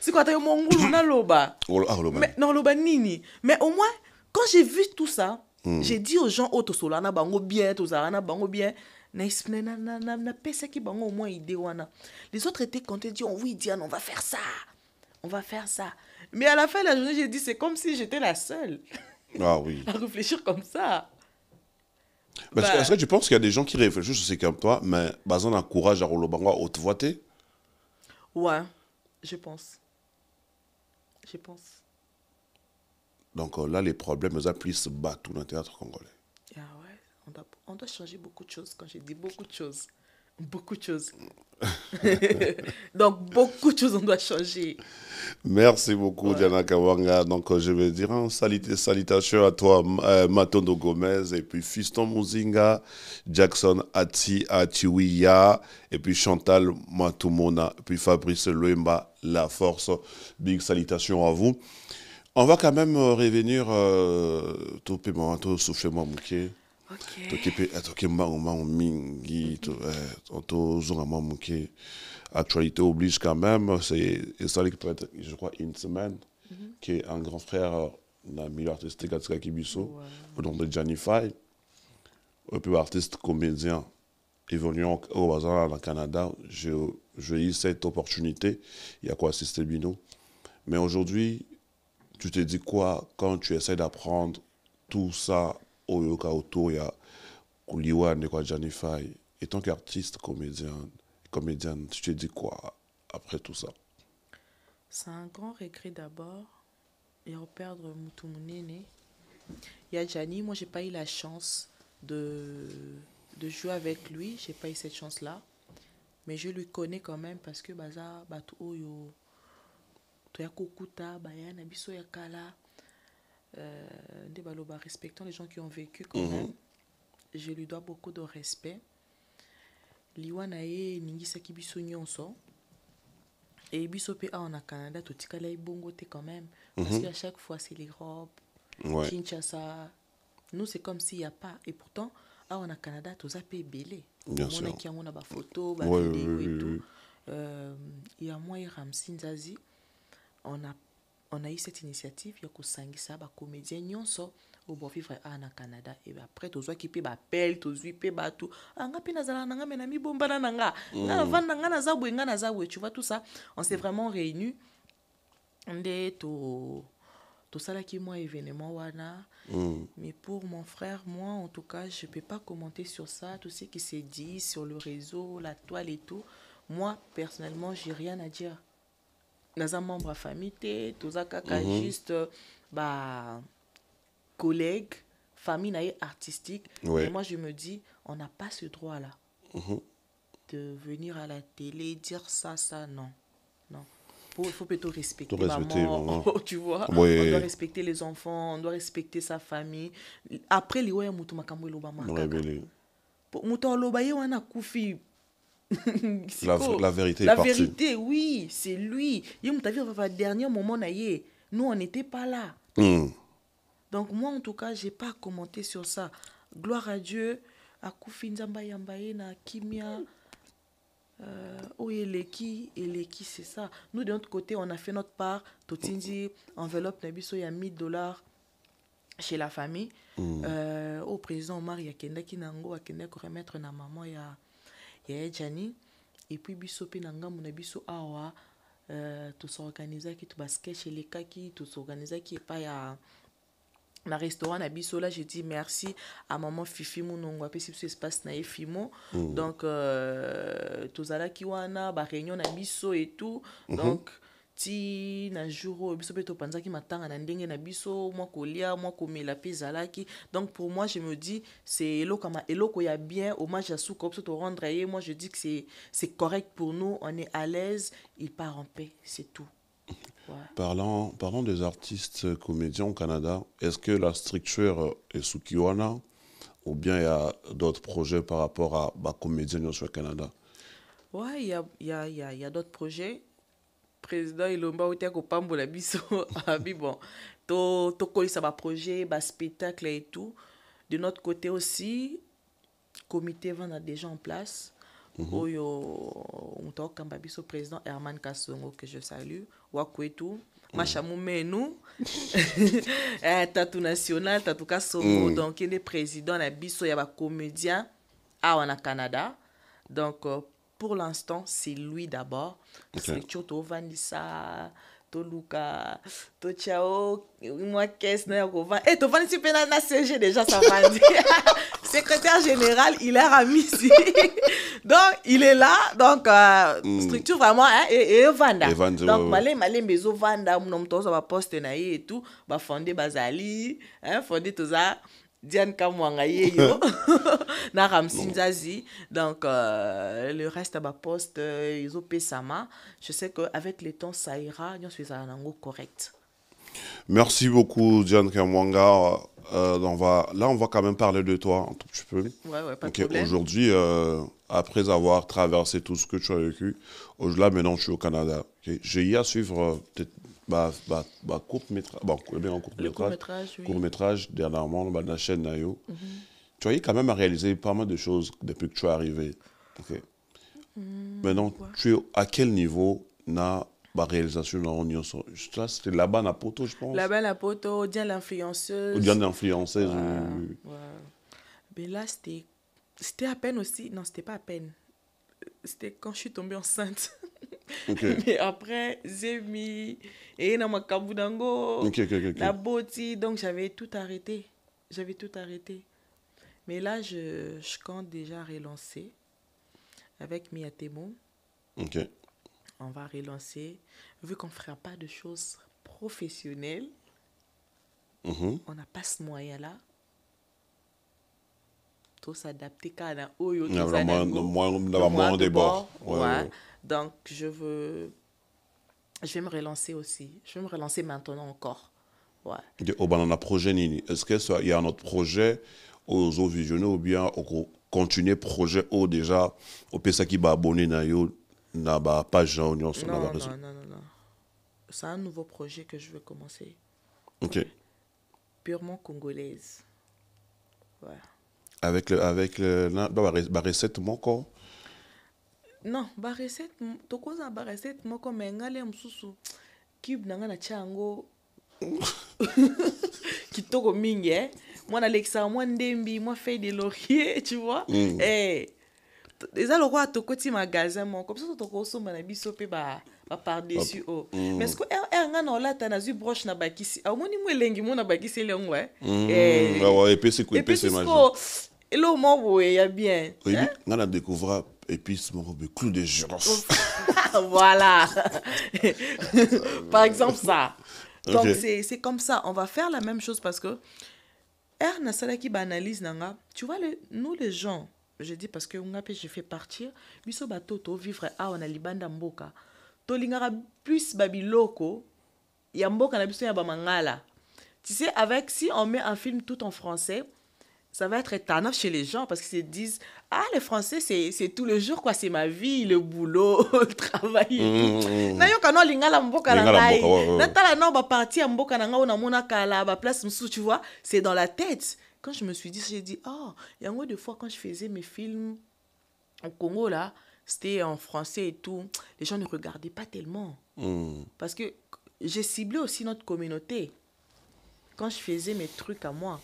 c'est sikwata yo l'oba. Non, l'oba, nini mais au moins quand j'ai vu tout ça hmm. j'ai dit aux gens oh tosolola na bango bien tozala na bango bien qui bango au moins wana les autres étaient contents dit oui diane on va faire ça on va faire ça mais à la fin de la journée j'ai dit c'est comme si j'étais la seule ah, oui. à réfléchir comme ça parce que, bah. est que tu penses qu'il y a des gens qui réfléchissent aussi comme toi, mais basant un courage à Rolobango à haute voix Ouais, je pense. Je pense. Donc euh, là, les problèmes, ils plus battre dans le théâtre congolais. Ah ouais, on doit, on doit changer beaucoup de choses. Quand je dis beaucoup de choses, Beaucoup de choses. Donc, beaucoup de choses, on doit changer. Merci beaucoup, Diana Kawanga. Donc, euh, je vais dire un salutation à toi, euh, Matondo Gomez, et puis Fiston Muzinga, Jackson Ati Atiwiya, et puis Chantal Matumona, puis Fabrice Luemba, La Force. Big salutation à vous. On va quand même euh, revenir. tout le tout souffle-moi, tokipe eh, toke mbango mbango mingi to, eh, tozonga mwa moke actualité oblige quand même c'est ça qui peut être je crois une semaine mhm. qui est un grand frère euh, na milieu artistique atika kibiso au nom de Janify un peu artiste comédien évoluant au bazar dans le Canada j'ai eu cette opportunité il y a quoi assister Bino mais aujourd'hui tu te dis quoi quand tu essaies d'apprendre tout ça Oyoka ya Kouliwane et Janifai, et tant qu'artiste, comédienne, comédienne, tu te dis quoi après tout ça C'est un grand regret d'abord, et perdre moutou Il y a Jani, moi j'ai pas eu la chance de, de jouer avec lui, j'ai pas eu cette chance-là. Mais je lui connais quand même parce que Baza, Batu Oyo, kokuta Bayana, Biso kala euh, des respectant les gens qui ont vécu quand mhm. même, je lui dois beaucoup de respect. Liwanae, Ningisaki ye ningisaki biso son Et biso on a Canada, Canada totikala bongo te quand même parce mhm. qu'à chaque fois c'est l'Europe, robes. Kinshasa. Nous c'est comme s'il n'y a pas et pourtant ah, on a en Canada toza pe belé. On a qui on a ma photo, ba et tout. Euh, il y a moi et Ramsin Zazi on a on a eu cette initiative il y ya kosangisa bacomédien nyonso oyo bovivre a na canada et après tous ceux qui tozwi appel bato anga mpe nazalaka na nga me mm. na mibombana na nga nga avande na nga na boye nanga naza boye tu vois tout ça on s'est vraiment réuni ça là qui moi événement wana mm. mais pour mon frère moi en tout cas je peux pas commenter sur ça tout ce qui s'est dit sur le réseau la toile et tout moi personnellement j'ai rien à dire un membre la famille te toza kaka mm -hmm. juste euh, famille artistique et moi je me dis on n'a pas ce droit là mhm. de venir à la télé dire ça ça non non il faut, plutôt respecter, maman, tu vois on doit respecter les enfants on doit respecter sa famille après liwa ouais moto makambo elobamaka moto aloba ye wana kufi la, la, vérité la vérité oui c'est lui dernier moment nous on n'était pas là hmm. donc moi en tout cas j'ai pas commenté sur ça gloire à Dieu akufi nzamba yambaye na kimia euh, oh eleki qui c'est ça nous de notre côté on a fait notre part totindi enveloppe na biso a 1000 dollars chez la famille mm. euh, au président Omar yakendaki nango akendaki remettre na maman ya yaya jani epuis biso mpe na ngambo na biso awa uh, tosorganizaki basketch elekaki tosorganizaki epai ya na restaurant abiso biso là je dis merci à maman Fifi mon apesi biso espace na ye Fimo mm. donc euh, tozalaki wana ba réunion na biso et tout mhm. donc ti na jour oyo euh, biso mpe topanzaki matanga na ndenge na biso mwa kolia mwa komela mpe ezalaki donc pour moi je me dis c'est eloko eloko ya bien hommage ya suka biso torendre ye moi je dis que c'est correct pour nous on est à l'aise il part en paix c'est tout ouais. Parlant, parlant des artistes euh, comédiens au Canada, est-ce que la structure euh, est sous ou bien il y a d'autres projets par rapport à bah, comédiens au Canada Oui, il y a, y a, y a, y a d'autres projets président ilomba auti akopambola biso abi ah, bon tokolisa projet, baprojet spectacle et tout de notre côté aussi comité va déjà en place mhm. On oh, yo on moto akokamba président herman Kassongo, que je salue tout mhm. mashamu menu eh, tatou national tatu kasongo mhm. donc il est président y biso comédien, ah, comédien à au canada donc euh, pour l'instant, c'est lui d'abord. C'est tout que Kyoto, Vanissa, Toluka, Tochao, moi, qu'est-ce que Et Vanessa eh, Penana CG, déjà, ça va dire. Secrétaire général, il est Ramisi. donc, il est là. Donc, euh, hmm. structure vraiment, hein, et, et Vanda. donc, malé, malé, mais Vanda, mon nom, ça va poste naïe et tout. va fondé Bazali, hein, fondé tout ça. Diane Kamwanga Naram na donc euh, le reste à bah, ma poste euh, Iso pesama je sais qu'avec avec le temps ça ira nous suis à un correct merci beaucoup Diane Kamwanga euh, on va là on va quand même parler de toi un tout petit peu ouais, aujourd'hui après avoir traversé tout ce que tu as vécu aujourd'hui maintenant je suis au Canada j'ai eu à suivre peut-être bah, bah, bah, court métrage, bah, bien, court métrage, court métrage, dernièrement, bah, la chaîne Nayo. Mm -hmm. Tu voyais quand même à réaliser pas mal de choses depuis que tu es arrivé. Okay. Mm -hmm. Maintenant, tu es à quel niveau na bah, réalisation dans Union Ça, c'était là-bas, la Poto, je pense. Là-bas, la Poto, au l'influenceuse. Diane l'influenceuse. Ouais. Oui. Ouais. Mais ben là, c'était à peine aussi. Non, c'était pas à peine c'était quand je suis tombée enceinte. Mais après, j'ai mis et eh, Namakabudango, okay, la beauté, donc j'avais tout arrêté. J'avais tout arrêté. Mais là, je, je compte déjà relancer avec Temo. Ok. On va relancer. Vu qu'on ne fera pas de choses professionnelles, mm-hmm. on n'a pas ce moyen-là s'adapter on a moins de d'abord donc je veux je vais me relancer aussi je vais me relancer maintenant encore ouais au a projet nini est-ce que il y a un autre projet aux eaux ou bien au continuer projet Ou déjà au ça qui va abonner na yo na ba page union sur non, non non non c'est un nouveau projet que je veux commencer OK purement congolaise ouais avec le avec le ba bah, bah, recette moko non ba recette tokozala ba recette moko mais ngai le mosusu cube na chango. natia yango kitoko mingi eh? mwana moi moi ndembi moi feuille de laurier tu vois mm. alors eh, eza lokola tokoti magasin moko biso so na biso par dessus o oh. mm. mais ce ceque er, r er ngai na olata nazwi broche na bakisi il mo l'engi moi na bakisi elengo mm, eh. epesi il boye ya bien oyebi découvrir na découvra épice mon boye clou de girofle voilà par exemple ça donc okay. c'est comme ça on va faire la même chose parce que r nasalaki baanalyse banalise nga tu vois le, nous les gens je dis parce que nga mpe je fais partir biso bato à on na libanda mboka tolingaka plus babiloko ya mboka na biso ya bamangala tu sais avec si on met un film tout en français ça va être étonnant chez les gens parce qu'ils se disent Ah, le français, c'est tout le jour, quoi, c'est ma vie, le boulot, le travail. Mmh, mmh, mmh, lingala mboka na Natala parti mboka na na mona ba place msu, tu vois, c'est dans la tête. Quand je me suis dit, j'ai dit "Oh, il y un de fois quand je faisais mes films au Congo là, c'était en français et tout, les gens ne regardaient pas tellement." Parce que j'ai ciblé aussi notre communauté. Quand je faisais mes trucs à moi,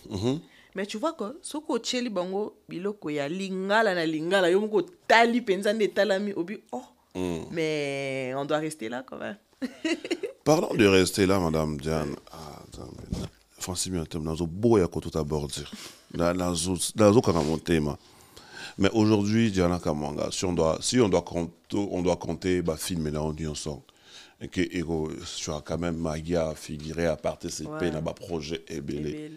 mais tu vois que soko cheli bango biloko ya lingala na lingala yo moko obi oh hmm. mais on doit rester là quand même Parlons de rester là madame diane ah, francis mais aujourd'hui diana Kamanga, si on doit, si on doit, on doit compter bah, film on dit ensemble que tu as quand même magia figuré à participer ouais. ma bah, projet ébélé.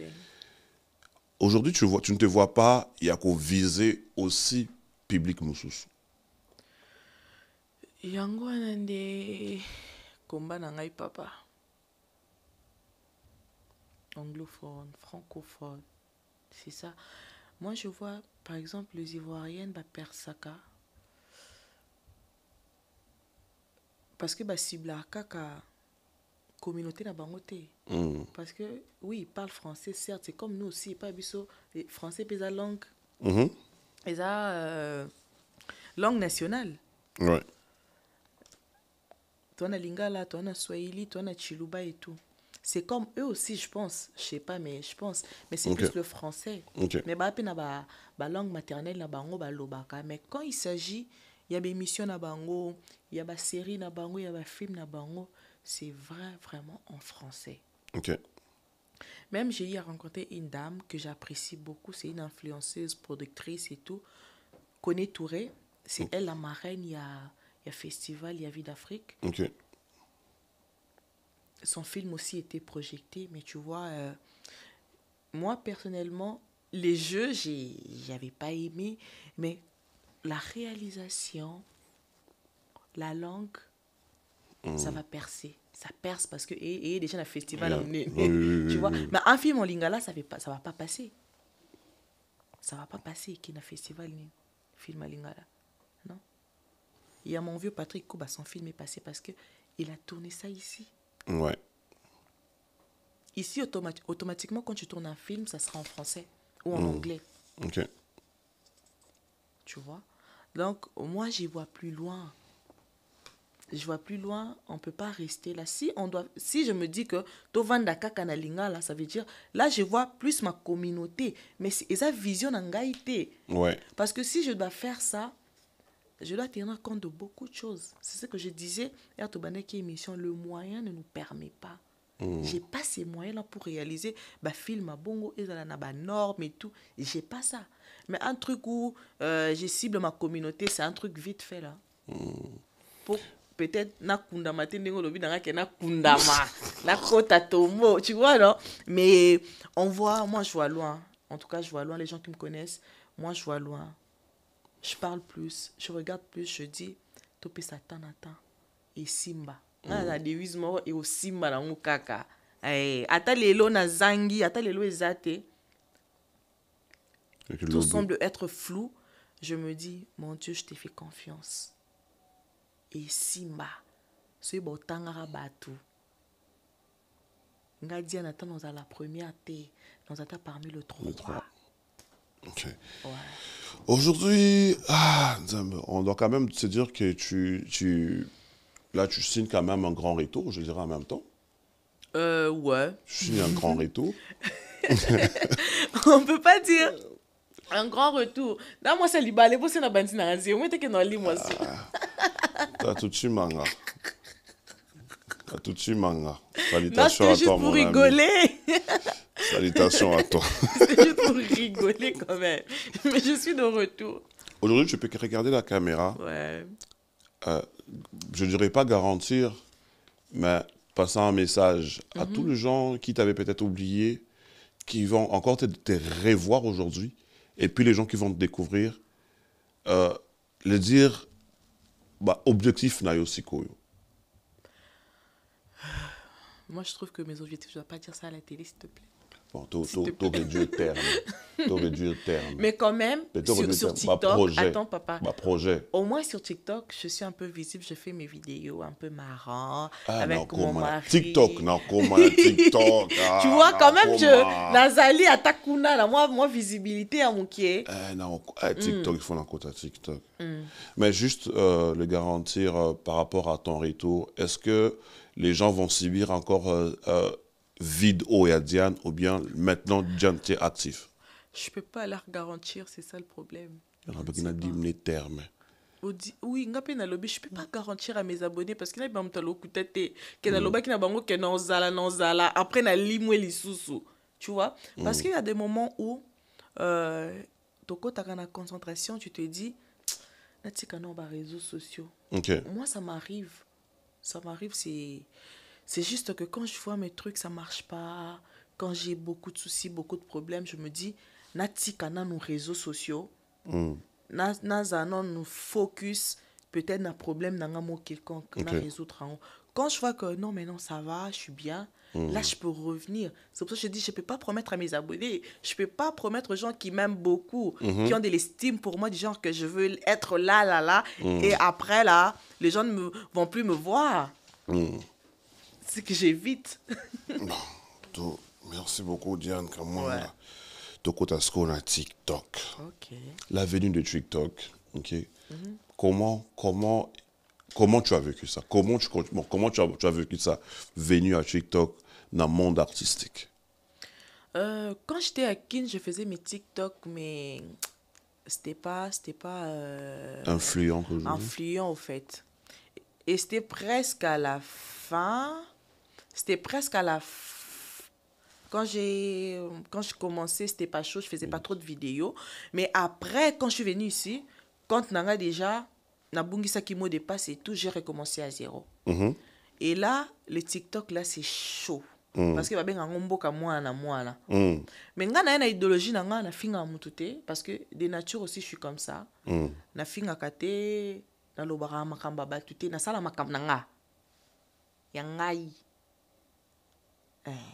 Aujourd'hui, tu, ne te vois pas, il y a qu'au viser aussi public moussus. yango wana nde les papa anglophone francophone c'est ça moi je vois par exemple les ivoiriennes Persaka, parce que à kaka communauté na bango hmm. parce que oui parle français certes c'est comme nous aussi pas biso français pays à langue mm -hmm. langue nationale ouais. Toi, na lingala toi, na swahili toi, na chiluba et tout c'est comme eux aussi je pense je sais pas mais je pense mais c'est plus le français mais bah na ba, ba langue maternelle na bango lobaka. mais quand il s'agit y a il des missions na bango ya séries na bango ya films na bango c'est vrai, vraiment en français. Ok. Même j'ai eu à rencontrer une dame que j'apprécie beaucoup, c'est une influenceuse, productrice et tout, connaît Touré. C'est elle la marraine, il y a, Festival, il y a Vie d'Afrique. Ok. Son film aussi était projeté, mais tu vois, euh, moi personnellement, les jeux, j'avais n'avais pas aimé, mais la réalisation, la langue, ça mm. va percer. Ça perce parce que et, eh, y eh, déjà le festival tu vois, mais un film en lingala ça ne ça va pas passer. Ça ne va pas passer qu'il a festival ni film en lingala. Non. Il y a mon vieux Patrick Kouba son film est passé parce que il a tourné ça ici. Ouais. Ici automatiquement quand tu tournes un film, ça sera en français ou en mm. anglais. OK. Tu vois Donc moi j'y vois plus loin je vois plus loin, on ne peut pas rester là. Si on doit, si je me dis que tovanda ça veut dire là je vois plus ma communauté, mais c'est ça vision en Ouais. Parce que si je dois faire ça, je dois tenir compte de beaucoup de choses. C'est ce que je disais émission, le moyen ne nous permet pas. Je hmm. J'ai pas ces moyens là pour réaliser bah film à bongo et la norme et tout, j'ai pas ça. Mais un truc où euh, je cible ma communauté, c'est un truc vite fait là. Hmm. Pour peut-être na te ndenge olobi kunda ke na nakota tombo tu vois non mais on voit moi je vois loin en tout cas je vois loin les gens qui me connaissent moi je vois loin je parle plus je regarde plus je dis topesa temps et Simba, esimba nga na devise moko eosimba nango kaka eh, ata lelo nazangi ata lelo eza tout semble être flou je me dis mon dieu je t'ai fait confiance et soki botangaka bato nga dia na dans la première te nozata parmi le trois Ok. Aujourd'hui, ah, on doit quand même se dire que tu, tu, là, tu signes quand même un grand retour, je dirais en même temps. Euh, ouais. Tu signes un grand retour. on peut pas dire un grand retour. Non, moi, c'est vous, c'est la bandine Vous Moi, t'es que dans le moi, Tatouchimanga. manga. Salutations non, à juste pour rigoler. Salutations à toi. C'est juste pour rigoler quand même. Mais je suis de retour. Aujourd'hui, tu peux regarder la caméra. Ouais. Euh, je ne dirais pas garantir, mais passer un message à mhm. tous les gens qui t'avaient peut-être oublié, qui vont encore te, revoir aujourd'hui, et puis les gens qui vont te découvrir, euh, le dire bah, objectif na Moi, je trouve que mes objectifs, je ne dois pas dire ça à la télé, s'il te plaît. Bon, tout, tout, terme. Mais quand même, sur, TikTok, projet. attends papa, projet. au moins sur TikTok, je suis un peu visible, je fais mes vidéos un peu marrantes ah, avec non, mon mari. TikTok, non, comment TikTok ah, Tu vois, quand même, je, Nazali Atakuna, là, moi, moi, visibilité à hein, mon pied. Eh, non, eh, hmm. TikTok, il faut compte à TikTok. Hmm. Mais juste euh, le garantir euh, par rapport à ton retour, est-ce que les gens vont subir encore... Euh, vide ou yadian Diane, ou bien maintenant Diane, est actif Je ne peux pas leur garantir, c'est ça le problème. Il y a qui Oui, je ne je peux pas garantir à mes abonnés parce que na ba mutalo kutete, que na loba ki na bango que la zala na après na limwe lisusu. Tu vois Parce mm. qu'il y a des moments où euh toko ta la concentration, tu te dis na tika na ba réseaux sociaux. Moi ça m'arrive. Ça m'arrive c'est c'est juste que quand je vois mes trucs, ça marche pas. Quand j'ai beaucoup de soucis, beaucoup de problèmes, je me dis, natika a nos réseaux sociaux, mm. na focus, peut-être un problème nanga mot quelconque Quand je vois que non mais non ça va, je suis bien, hmm. là je peux revenir. C'est pour ça que je dis je ne peux pas promettre à mes abonnés, je ne peux pas promettre aux gens qui m'aiment beaucoup, mhm. qui ont de l'estime pour moi du genre que je veux être là là là hmm. et après là, les gens ne vont plus me voir. Hmm. C'est que j'évite. merci beaucoup, Diane. Comment à ce qu'on a TikTok. La venue de TikTok, OK. Mhm. Comment, comment, comment tu as vécu ça? Comment tu, comment tu as, tu as, vécu ça, venue à TikTok dans le monde artistique? Euh, quand j'étais à Kin, je faisais mes TikTok, mais c'était pas, c'était pas euh, influent, influent en fait. Et c'était presque à la fin c'était presque à la quand j'ai quand je commençais c'était pas chaud je faisais pas mm. trop de vidéos mais après quand je suis venue ici quand nanga déjà nabungisa kimo dépasse et tout j'ai recommencé à zéro mm et là le TikTok là c'est chaud mm. parce que gombo ka mwana mwana mm. mais ngana na une na idéologie na finga nafingaka parce que de nature aussi je suis comme ça mm. na nafingaka te nalobaka makambo ya bato te nasala makambo na nanga ya ngai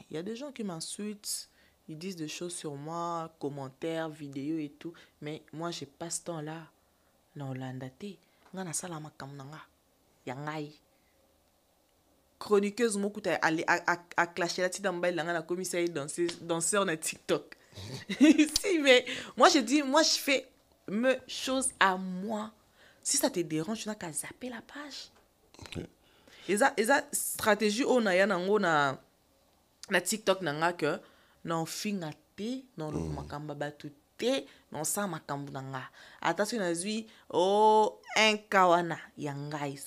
il eh, y a des gens qui m'insultent, ils disent des choses sur moi, commentaires, vidéos et tout. Mais moi, je passe ce temps-là. Non, là Ngana salama kamnanga. Yangai. Chroniqueuse, moi, quand elle a clashé la tite en bas, elle a commissaire danser dans TikTok. si, mais moi, je dis, moi, je fais mes choses à moi. Si ça te dérange, tu n'as qu'à zapper la page. Ok. Et ça, stratégie, on oh, a, on a, on a na tiktok n'anga que non fin ofinga te non oloba mm. makambo ya bato te na osala makambo na nga na soki nazwi o oh, inka wana ya ngai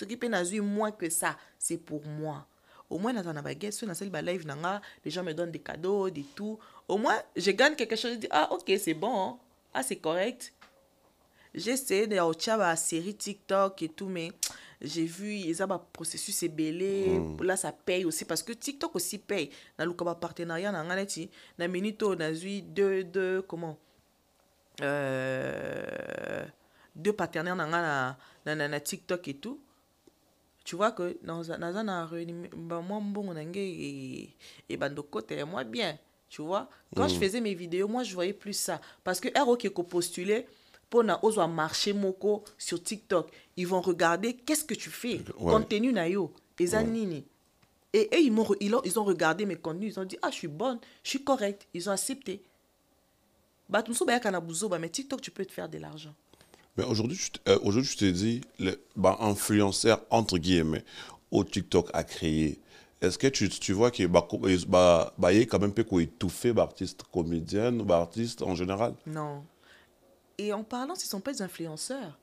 moins que ça c'est pour moi au moins nazala na sur soki nasali ba na nanga les gens me donnent des cadeaux des tout au moins je gagne quelque chose je dis ah ok c'est bon hein. ah c'est correct J'essaie de la série tiktok et tout mais j'ai vu ils ont un processus ébélé belé mm. là ça paye aussi parce que TikTok aussi paye dans le de partenariat dans ngana dans minute on a eu deux deux comment euh, deux partenaires dans TikTok et tout tu vois que dans un bah moi bon on Et et, et bando côté moi bien tu vois quand je mm. faisais mes vidéos moi je voyais plus ça parce que R.O. qui e postulait pour oso marcher moko sur TikTok, ils vont regarder qu'est-ce que tu fais, contenu na yo, Et eux, ils, ont, regardé mes contenus, ils ont dit, ah, je suis bonne, je suis correcte. Ils ont accepté. Bah, bah mais TikTok, tu peux te faire de l'argent. Mais aujourd'hui, euh, aujourd'hui, je te dis, le bah, influenceur, entre guillemets, au TikTok a créé. Est-ce que tu, vois qu'il y a quand même peu étouffer bah, artiste comédienne ou artiste en général Non. Et en parlant, ce ne sont pas des influenceurs.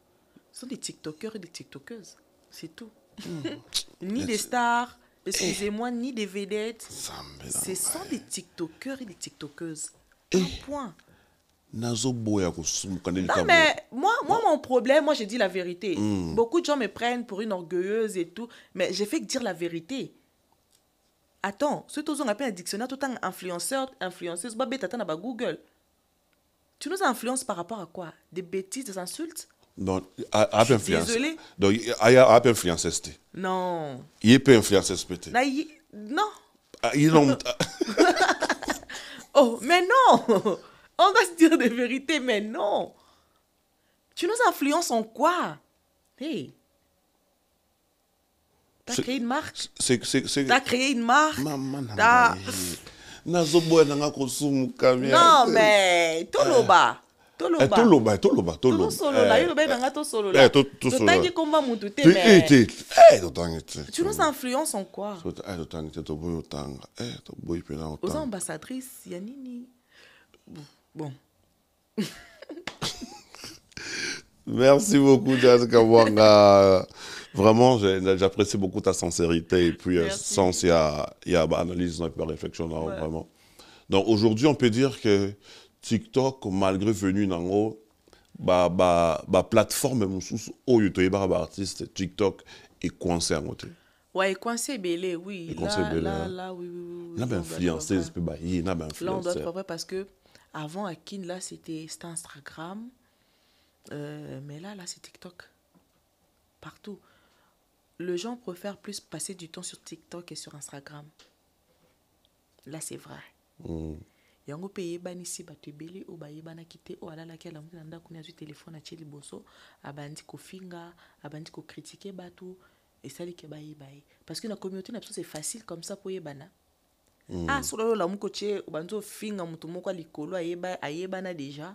Ce sont des TikTokers et des TikTokeuses. C'est tout. Hmm. ni des stars, excusez-moi, eh. ni des vedettes. Ce sont des TikTokers et des TikTokeuses. Eh. Un point. moi, moi mon problème, moi, j'ai dit la vérité. Hmm. Beaucoup de gens me prennent pour une orgueilleuse et tout, mais j'ai fait que dire la vérité. Attends, ce que ont appelé un dictionnaire, tout un influenceur, influenceuse, bah, Google. Tu nous influences par rapport à quoi Des bêtises, des insultes Non, à peu influence. Désolé. Donc, a peu influence Non. Ah, il peut influencer SPT. Non. non. Oh, mais non On va se dire des vérités, mais non Tu nous influences en quoi Hey T'as créé une marque T'as créé une marque Maman, nazoboya nanga kosumuka non mais toloba eh. Eh, toloba toloba tolobasolola eh. yo lobai nanga tosolola totangi komba motu te totangi te tu nous influence en quoi Eh to totangi te toboyi otanga toboyi pena oza Aux ya Yanini. bon merci beaucoup jazz kabwanga Vraiment, j'apprécie beaucoup ta sincérité et puis euh, sens, il y et il bah, analyse, réflexion, là, vraiment. Donc aujourd'hui, on peut dire que TikTok, malgré venu en haut, bah, bah, bah, plateforme mosusu oyo pas d'artiste, tiktok en yango Oui, Ouais, coincé belé, oui. Et là, belé. là, hein. là, oui, oui, oui. Ben, bah, là, ben influencé, bah, il n'a pas influencé. Là, on doit être vrai parce que avant, Akin, là, c'était Instagram. Euh, mais là, là, c'est TikTok. Partout. Le gens préfèrent plus passer du temps sur TikTok et sur Instagram. Là, c'est vrai. Mm. yango mpe eyebani si bato ebele oyo bayebanaki te oyo alalaki alamuki na ndako ne azwi telefone atie liboso abandi kofinga abandi kokritike bato esali ke baye baye. parce que na communauté na biso c'est facile comme ça pour oyebana mm. ah solo oyo olamuki otie obandi mutu motu moko likolo ayeba ayebana déjà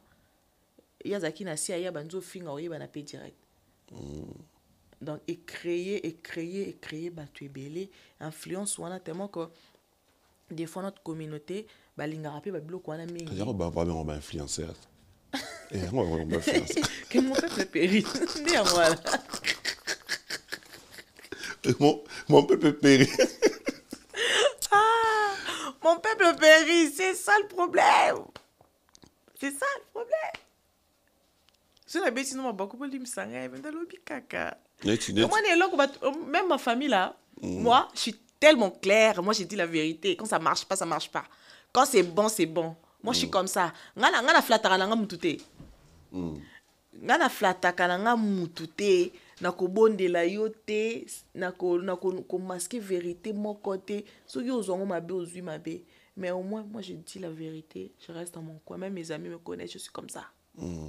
ye azalaki na se aya abandi ofinga oyebana mpe direct mm donc écrire, écrire, bah, tu es belé influence wana tellement que des fois notre communauté balingaka mpe babiloko wana mingiaobabengo bainfluencer yango babengo bainfluencer influencer et péri nde yango Que mon peuple périt. ah, mon peuple périt, c'est ça le problème. C'est ça le problème. C'est tu pas dit non, beaucoup de gens me sont rêvés dans le moi, même ma famille, là, mm. moi, je suis tellement claire. Moi, j'ai dit la vérité. Quand ça marche pas, ça marche pas. Quand c'est bon, c'est bon. Moi, je suis mm. comme ça. Ngana, ngana flataka nanga mutute. Mm. Ngana flataka nanga mutute. Nako bondela yo na Nako, nako, nako masqué vérité, mon côté. Soki ozongo mabe, ozui mabe. Mais au moins, moi, je dis la vérité. Je reste dans mon coin. Même mes amis me connaissent. Je suis comme ça. Mmh.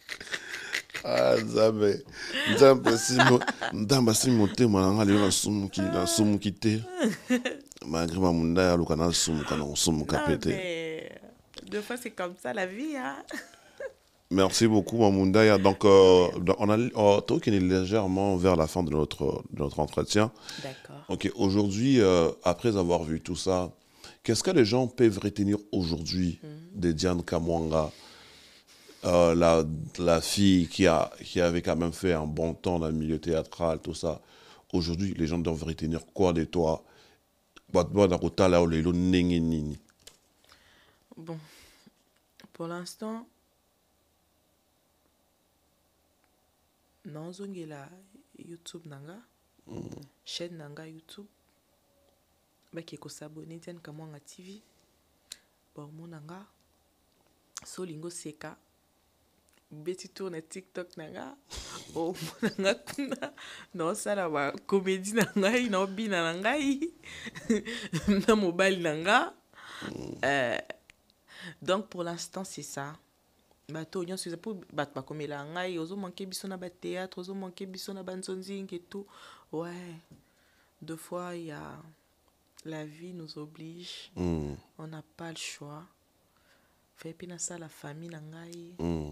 Ah, nzambe nzambe nzambe asimi motema na nga lelo nasumuki te malgré munda ya luka nasumuka na kosumuka pe te deux fois c'est comme ça la vie hein? Merci beaucoup, Mamoundaya. Euh, donc, on a euh, oh, est légèrement vers la fin de notre, de notre entretien. D'accord. Ok, aujourd'hui, euh, après avoir vu tout ça, qu'est-ce que les gens peuvent retenir aujourd'hui mm de Diane Kamwanga euh, la, la, fille qui, a, qui avait quand même fait un bon temps dans le milieu théâtral, tout ça. Aujourd'hui, les gens devraient tenir quoi de toi bah, bah, Bon, pour l'instant, non youtube nanga Youtube mm. nanga chaîne nanga youtube bakee ko tiane tv bon mon so solingo seka beti tourne tiktok na nga omona nga kuna naosala bakomedi na na naobina na ngai na mobali na nga mm. eh, donc pour l'instant c'est ça bato nyonso eza mpo bato bakomela ngai ozomanke biso na batéâtre ozomanke biso na banzonzing et tout ouais deux fois il y a la vie nous oblige mm. on n'a pas le choix pina ça, la famille na ngai mm.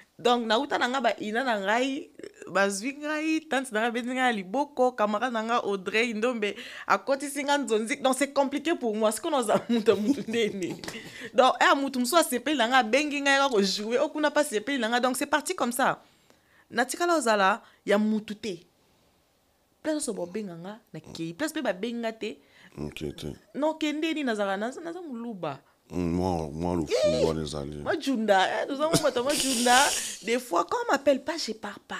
donc na uta nanga ba ina bazwi ngai tanti na nga abendi liboko camarade na audrey ndombe akotisi singa nzonzi donc c'est compliqué pour moi ce que nous ya motu ndene donc ya motu mosusu nanga na nga abengi ngai kaka ojoue okuna oh, pas asepeli nanga. donc c'est parti comme ça natikala ozala ya motu te place nyonso bobenga nga nakei place mpe babengi benga te nokendeni na, naza muluba. Moi, moi, le fou, les alliés. Moi, Junda, hein, nous avons moi, Junda. Des fois, quand on m'appelle pas, je pars pas.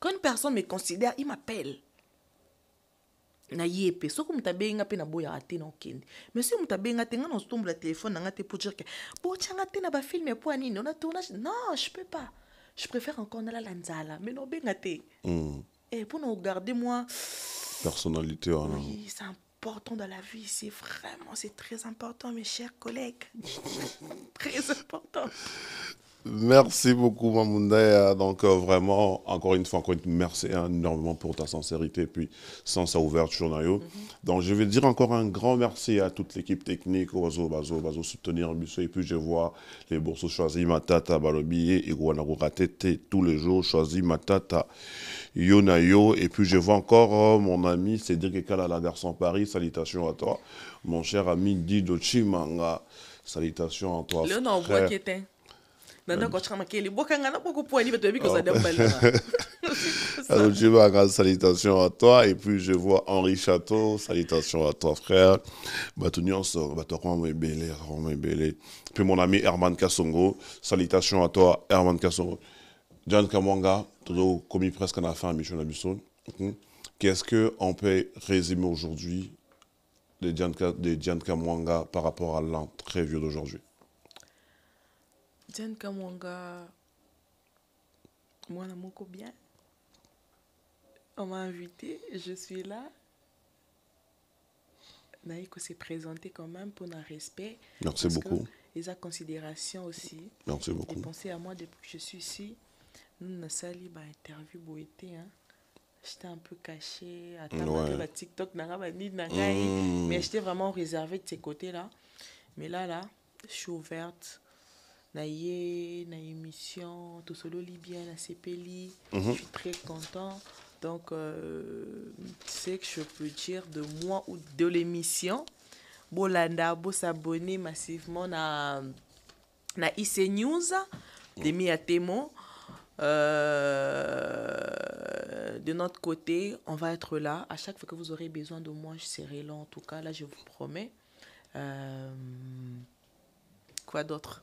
Quand une personne me considère, il m'appelle. na ye mpe soki moto en mpe mais si na okende me soki moto abenga te ngai nazotombola telefone na ngai te po dirke botyanga te na bafilme po ya nini a tournage non je peux pas je préfère encore aller nalala nzala mais naobenga te mm. e eh, mpo na ogarde moi. personnalité wana oui, important dans la vie. C'est vraiment, c'est très important, mes chers collègues. très important. Merci beaucoup, Mamunda, Donc, euh, vraiment, encore une fois, encore merci hein, énormément pour ta sincérité et puis sans sa ouverte journalio. Mhm. Donc, je vais dire encore un grand merci à toute l'équipe technique, Oazo, Bazo, Bazo, soutenir Et puis, je vois les bourses choisies, Matata, Balobi et tous les jours, choisis Matata. Yo Et puis je vois encore euh, mon ami Cédric Ekala, la garçon Paris. Salutations à toi. Mon cher ami Dido Chimanga. Salutations à toi. frère. salutations à toi. Et puis, je vois Henri Château. Salutations à toi, frère. Puis, mon ami Herman Kassongo. Salutations à toi, Herman Kassongo. Diane Kamwanga, commis presque à la fin à Michel Abusson. Hmm, qu'est-ce qu'on peut résumer aujourd'hui de Diane Kamwanga par rapport à l'an très vieux d'aujourd'hui Diane Kamwanga, moi, je moko bien. On m'a invité, je suis là. Naïko s'est présenté quand même pour un respect. Merci beaucoup. Et sa considération aussi. Merci beaucoup. Et pensez à moi depuis que je suis ici interview beau hein j'étais un peu cachée mais j'étais vraiment réservée de ces côtés là mais là là je suis ouverte na émission na je mm-hmm. suis très content donc euh, sais que je peux dire de moi ou de l'émission bolanda s'abonner massivement na IC News mm. demi à euh, de notre côté, on va être là. À chaque fois que vous aurez besoin de moi, je serai là. En tout cas, là, je vous promets. Euh, quoi d'autre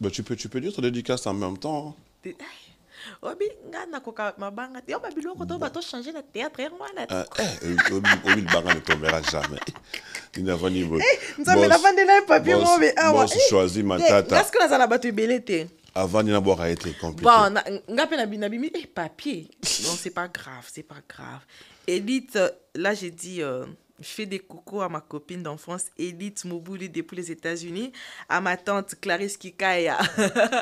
bah, tu, peux, tu peux dire ton dédicace en même temps. Hein. obi ngai nakoka mabanga te yo oh, babiloko to batochange na théâtre hein, mwana ah, eh, eh, obi de ne tombera jamais nzambe navandela ye papier mobe awa choisi que là aza na bato ebele te avant Ninaboire a été compliqué. Bon, na bimé eh, papier. Non, c'est pas grave, c'est pas grave. Élite, euh, là j'ai dit, euh, je fais des coucou à ma copine d'enfance, Élite Moubouli depuis les États-Unis, à ma tante Clarisse Kikaya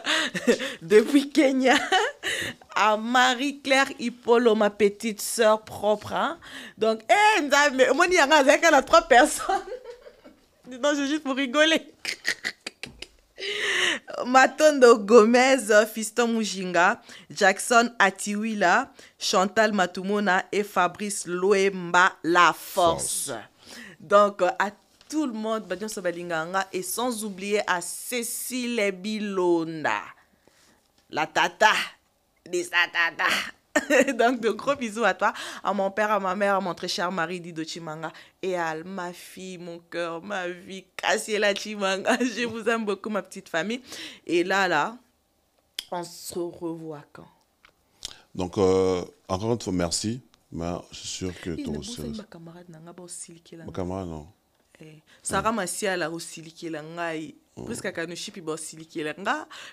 depuis Kenya, à Marie-Claire Hippolo, ma petite sœur propre. Hein? Donc, eh, mon a a trois personnes. non, c'est juste pour rigoler. Matondo Gomez, Fiston Mujinga, Jackson Atiwila, Chantal Matumona et Fabrice Loemba La Force. Donc, à tout le monde, et sans oublier à Cécile Bilona, la tata des tata. Donc, de gros bisous à toi, à mon père, à ma mère, à mon très cher mari Dido Chimanga et à ma fille, mon cœur, ma vie, Cassiela Chimanga. Je vous aime beaucoup, ma petite famille. Et là, là, on se revoit quand Donc, euh, encore une fois, merci. Mais je suis sûr que ton. aussi. Mon camarade, ma camarade, non. Eh. Sarah Massia, elle a aussi liké la ngaï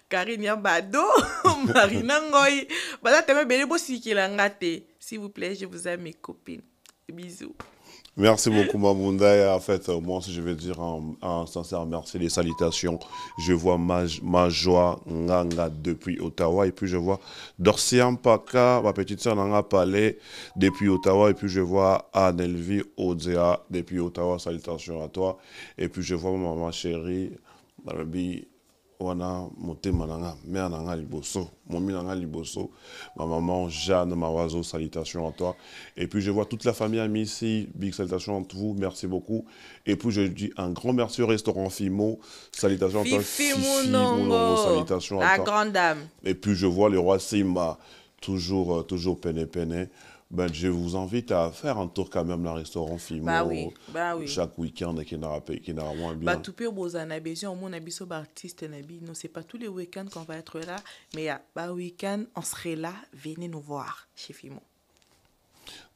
karine bado s'il vous plaît je vous aime mes copines bisous Merci beaucoup, Mamounda. En fait, euh, moi aussi, je vais dire un, sincère merci, les salutations. Je vois ma, ma joie Nganga depuis Ottawa. Et puis, je vois Dorsian Paka, ma petite soeur Nanga Palais, depuis Ottawa. Et puis, je vois Anelvi Odea depuis Ottawa. Salutations à toi. Et puis, je vois ma maman chérie wana motema mère ma maman Jeanne Mawazo salutations à toi et puis je vois toute la famille amie ici big salutations à vous merci beaucoup et puis je dis un grand merci au restaurant Fimo salutations à toi Fimo la grande dame et puis je vois le roi Simba toujours euh, toujours et peine ben, je vous invite à faire un tour quand même dans le restaurant Fimo. Bah bah chaque week-end, qui est moins bien. Bah, tout moins, Abisso, artiste, non, c'est pas tous les week-ends qu'on va être là, mais à ah, bah, week-end, on serait là, venez nous voir chez Fimo.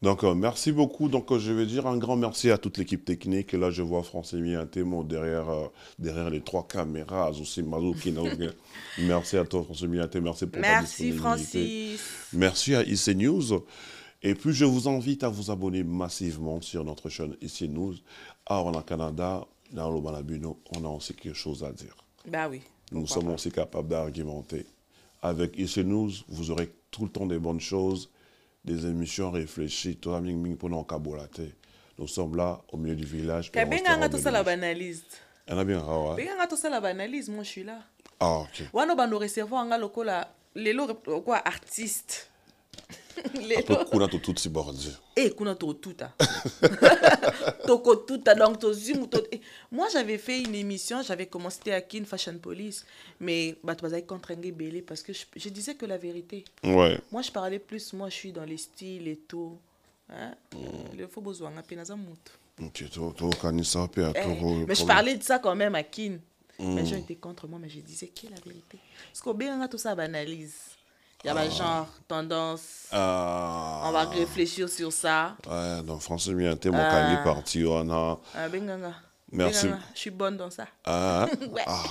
Donc, euh, merci beaucoup. Donc, euh, je vais dire un grand merci à toute l'équipe technique. là, je vois François témoin derrière, euh, derrière les trois caméras. merci à toi, François Miantemo. Merci pour ta disponibilité. Francis. Merci à IC News. Et puis, je vous invite à vous abonner massivement sur notre chaîne ici nous. À a Canada, dans le Malabino, on a aussi quelque chose à dire. Ben oui. Nous sommes aussi capables d'argumenter. Avec ici nous, vous aurez tout le temps des bonnes choses, des émissions réfléchies, tout Nous sommes là, au milieu du village. y a bien ah la banalise, moi je suis là. Ah, ok. Wano bando recevoir un lokola lelo quoi artiste lelo kuna totuti tout e eh, kuna tout ah. tokotuta ah, donc tozimu to eh, moi j'avais fait une émission j'avais commencé à kin fashion police mais bato bazalaki contrainge ebele parce que je, disais que la vérité ouais. moi je parlais plus moi je suis dans les styles et tout hein? mm. lelo besoin, bozwanga mpe naza to, mais je parlais de ça quand même à kin mm. les gens étaient contre moi mais je disais que la vérité parce a tout ça banalise. Il y a un ah. genre tendance. Ah. On va réfléchir sur ça. Ouais, donc François Mianté, mon ah. parti, oh on a. Ah, ben Merci. Ben je suis bonne dans ça. Ah, ah.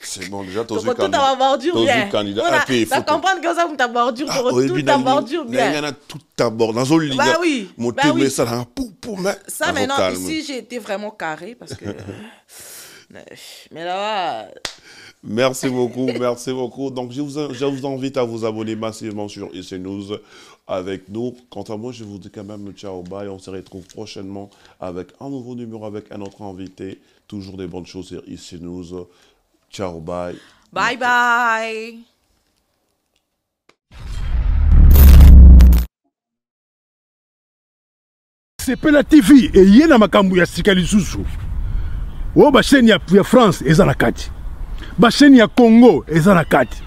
c'est bon, déjà, t'as vu candidat. tu ta candidat. comprendre que ça, ta bordure, ah, tout, ta bordure, bien. Il y en a tout ta bordure. Dans une ligne, bah oui. mon bah oui. ça, là, pou, Ça, maintenant, ici, j'ai été vraiment carré parce que. mais là Merci beaucoup, merci beaucoup. Donc, je vous, invite à vous abonner massivement sur IC News avec nous. Quant à moi, je vous dis quand même ciao, bye. On se retrouve prochainement avec un nouveau numéro, avec un autre invité. Toujours des bonnes choses sur IC News. Ciao, bye. Bye, bye. C'est Pela tv et Yena Makambu ya france et na chaîne ya congo eza na kati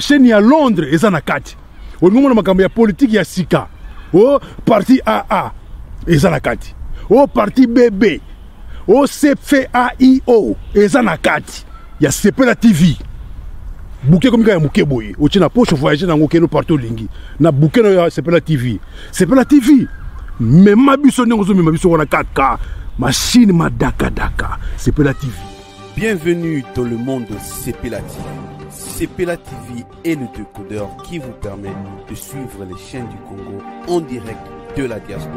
chaîne ya londres kati ya politique ya sika Au parti aa est en 4. Au parti bb au cfaio eza na kati ya la tv buke un ya bouquet na poche voyager nango partout lingi. na buke no ya sepela tv sepela tv mema biso ndenge ozomema biso wana kaka me sepela tv Bienvenue dans le monde de CPLA TV. CPLA est le décodeur qui vous permet de suivre les chaînes du Congo en direct de la diaspora.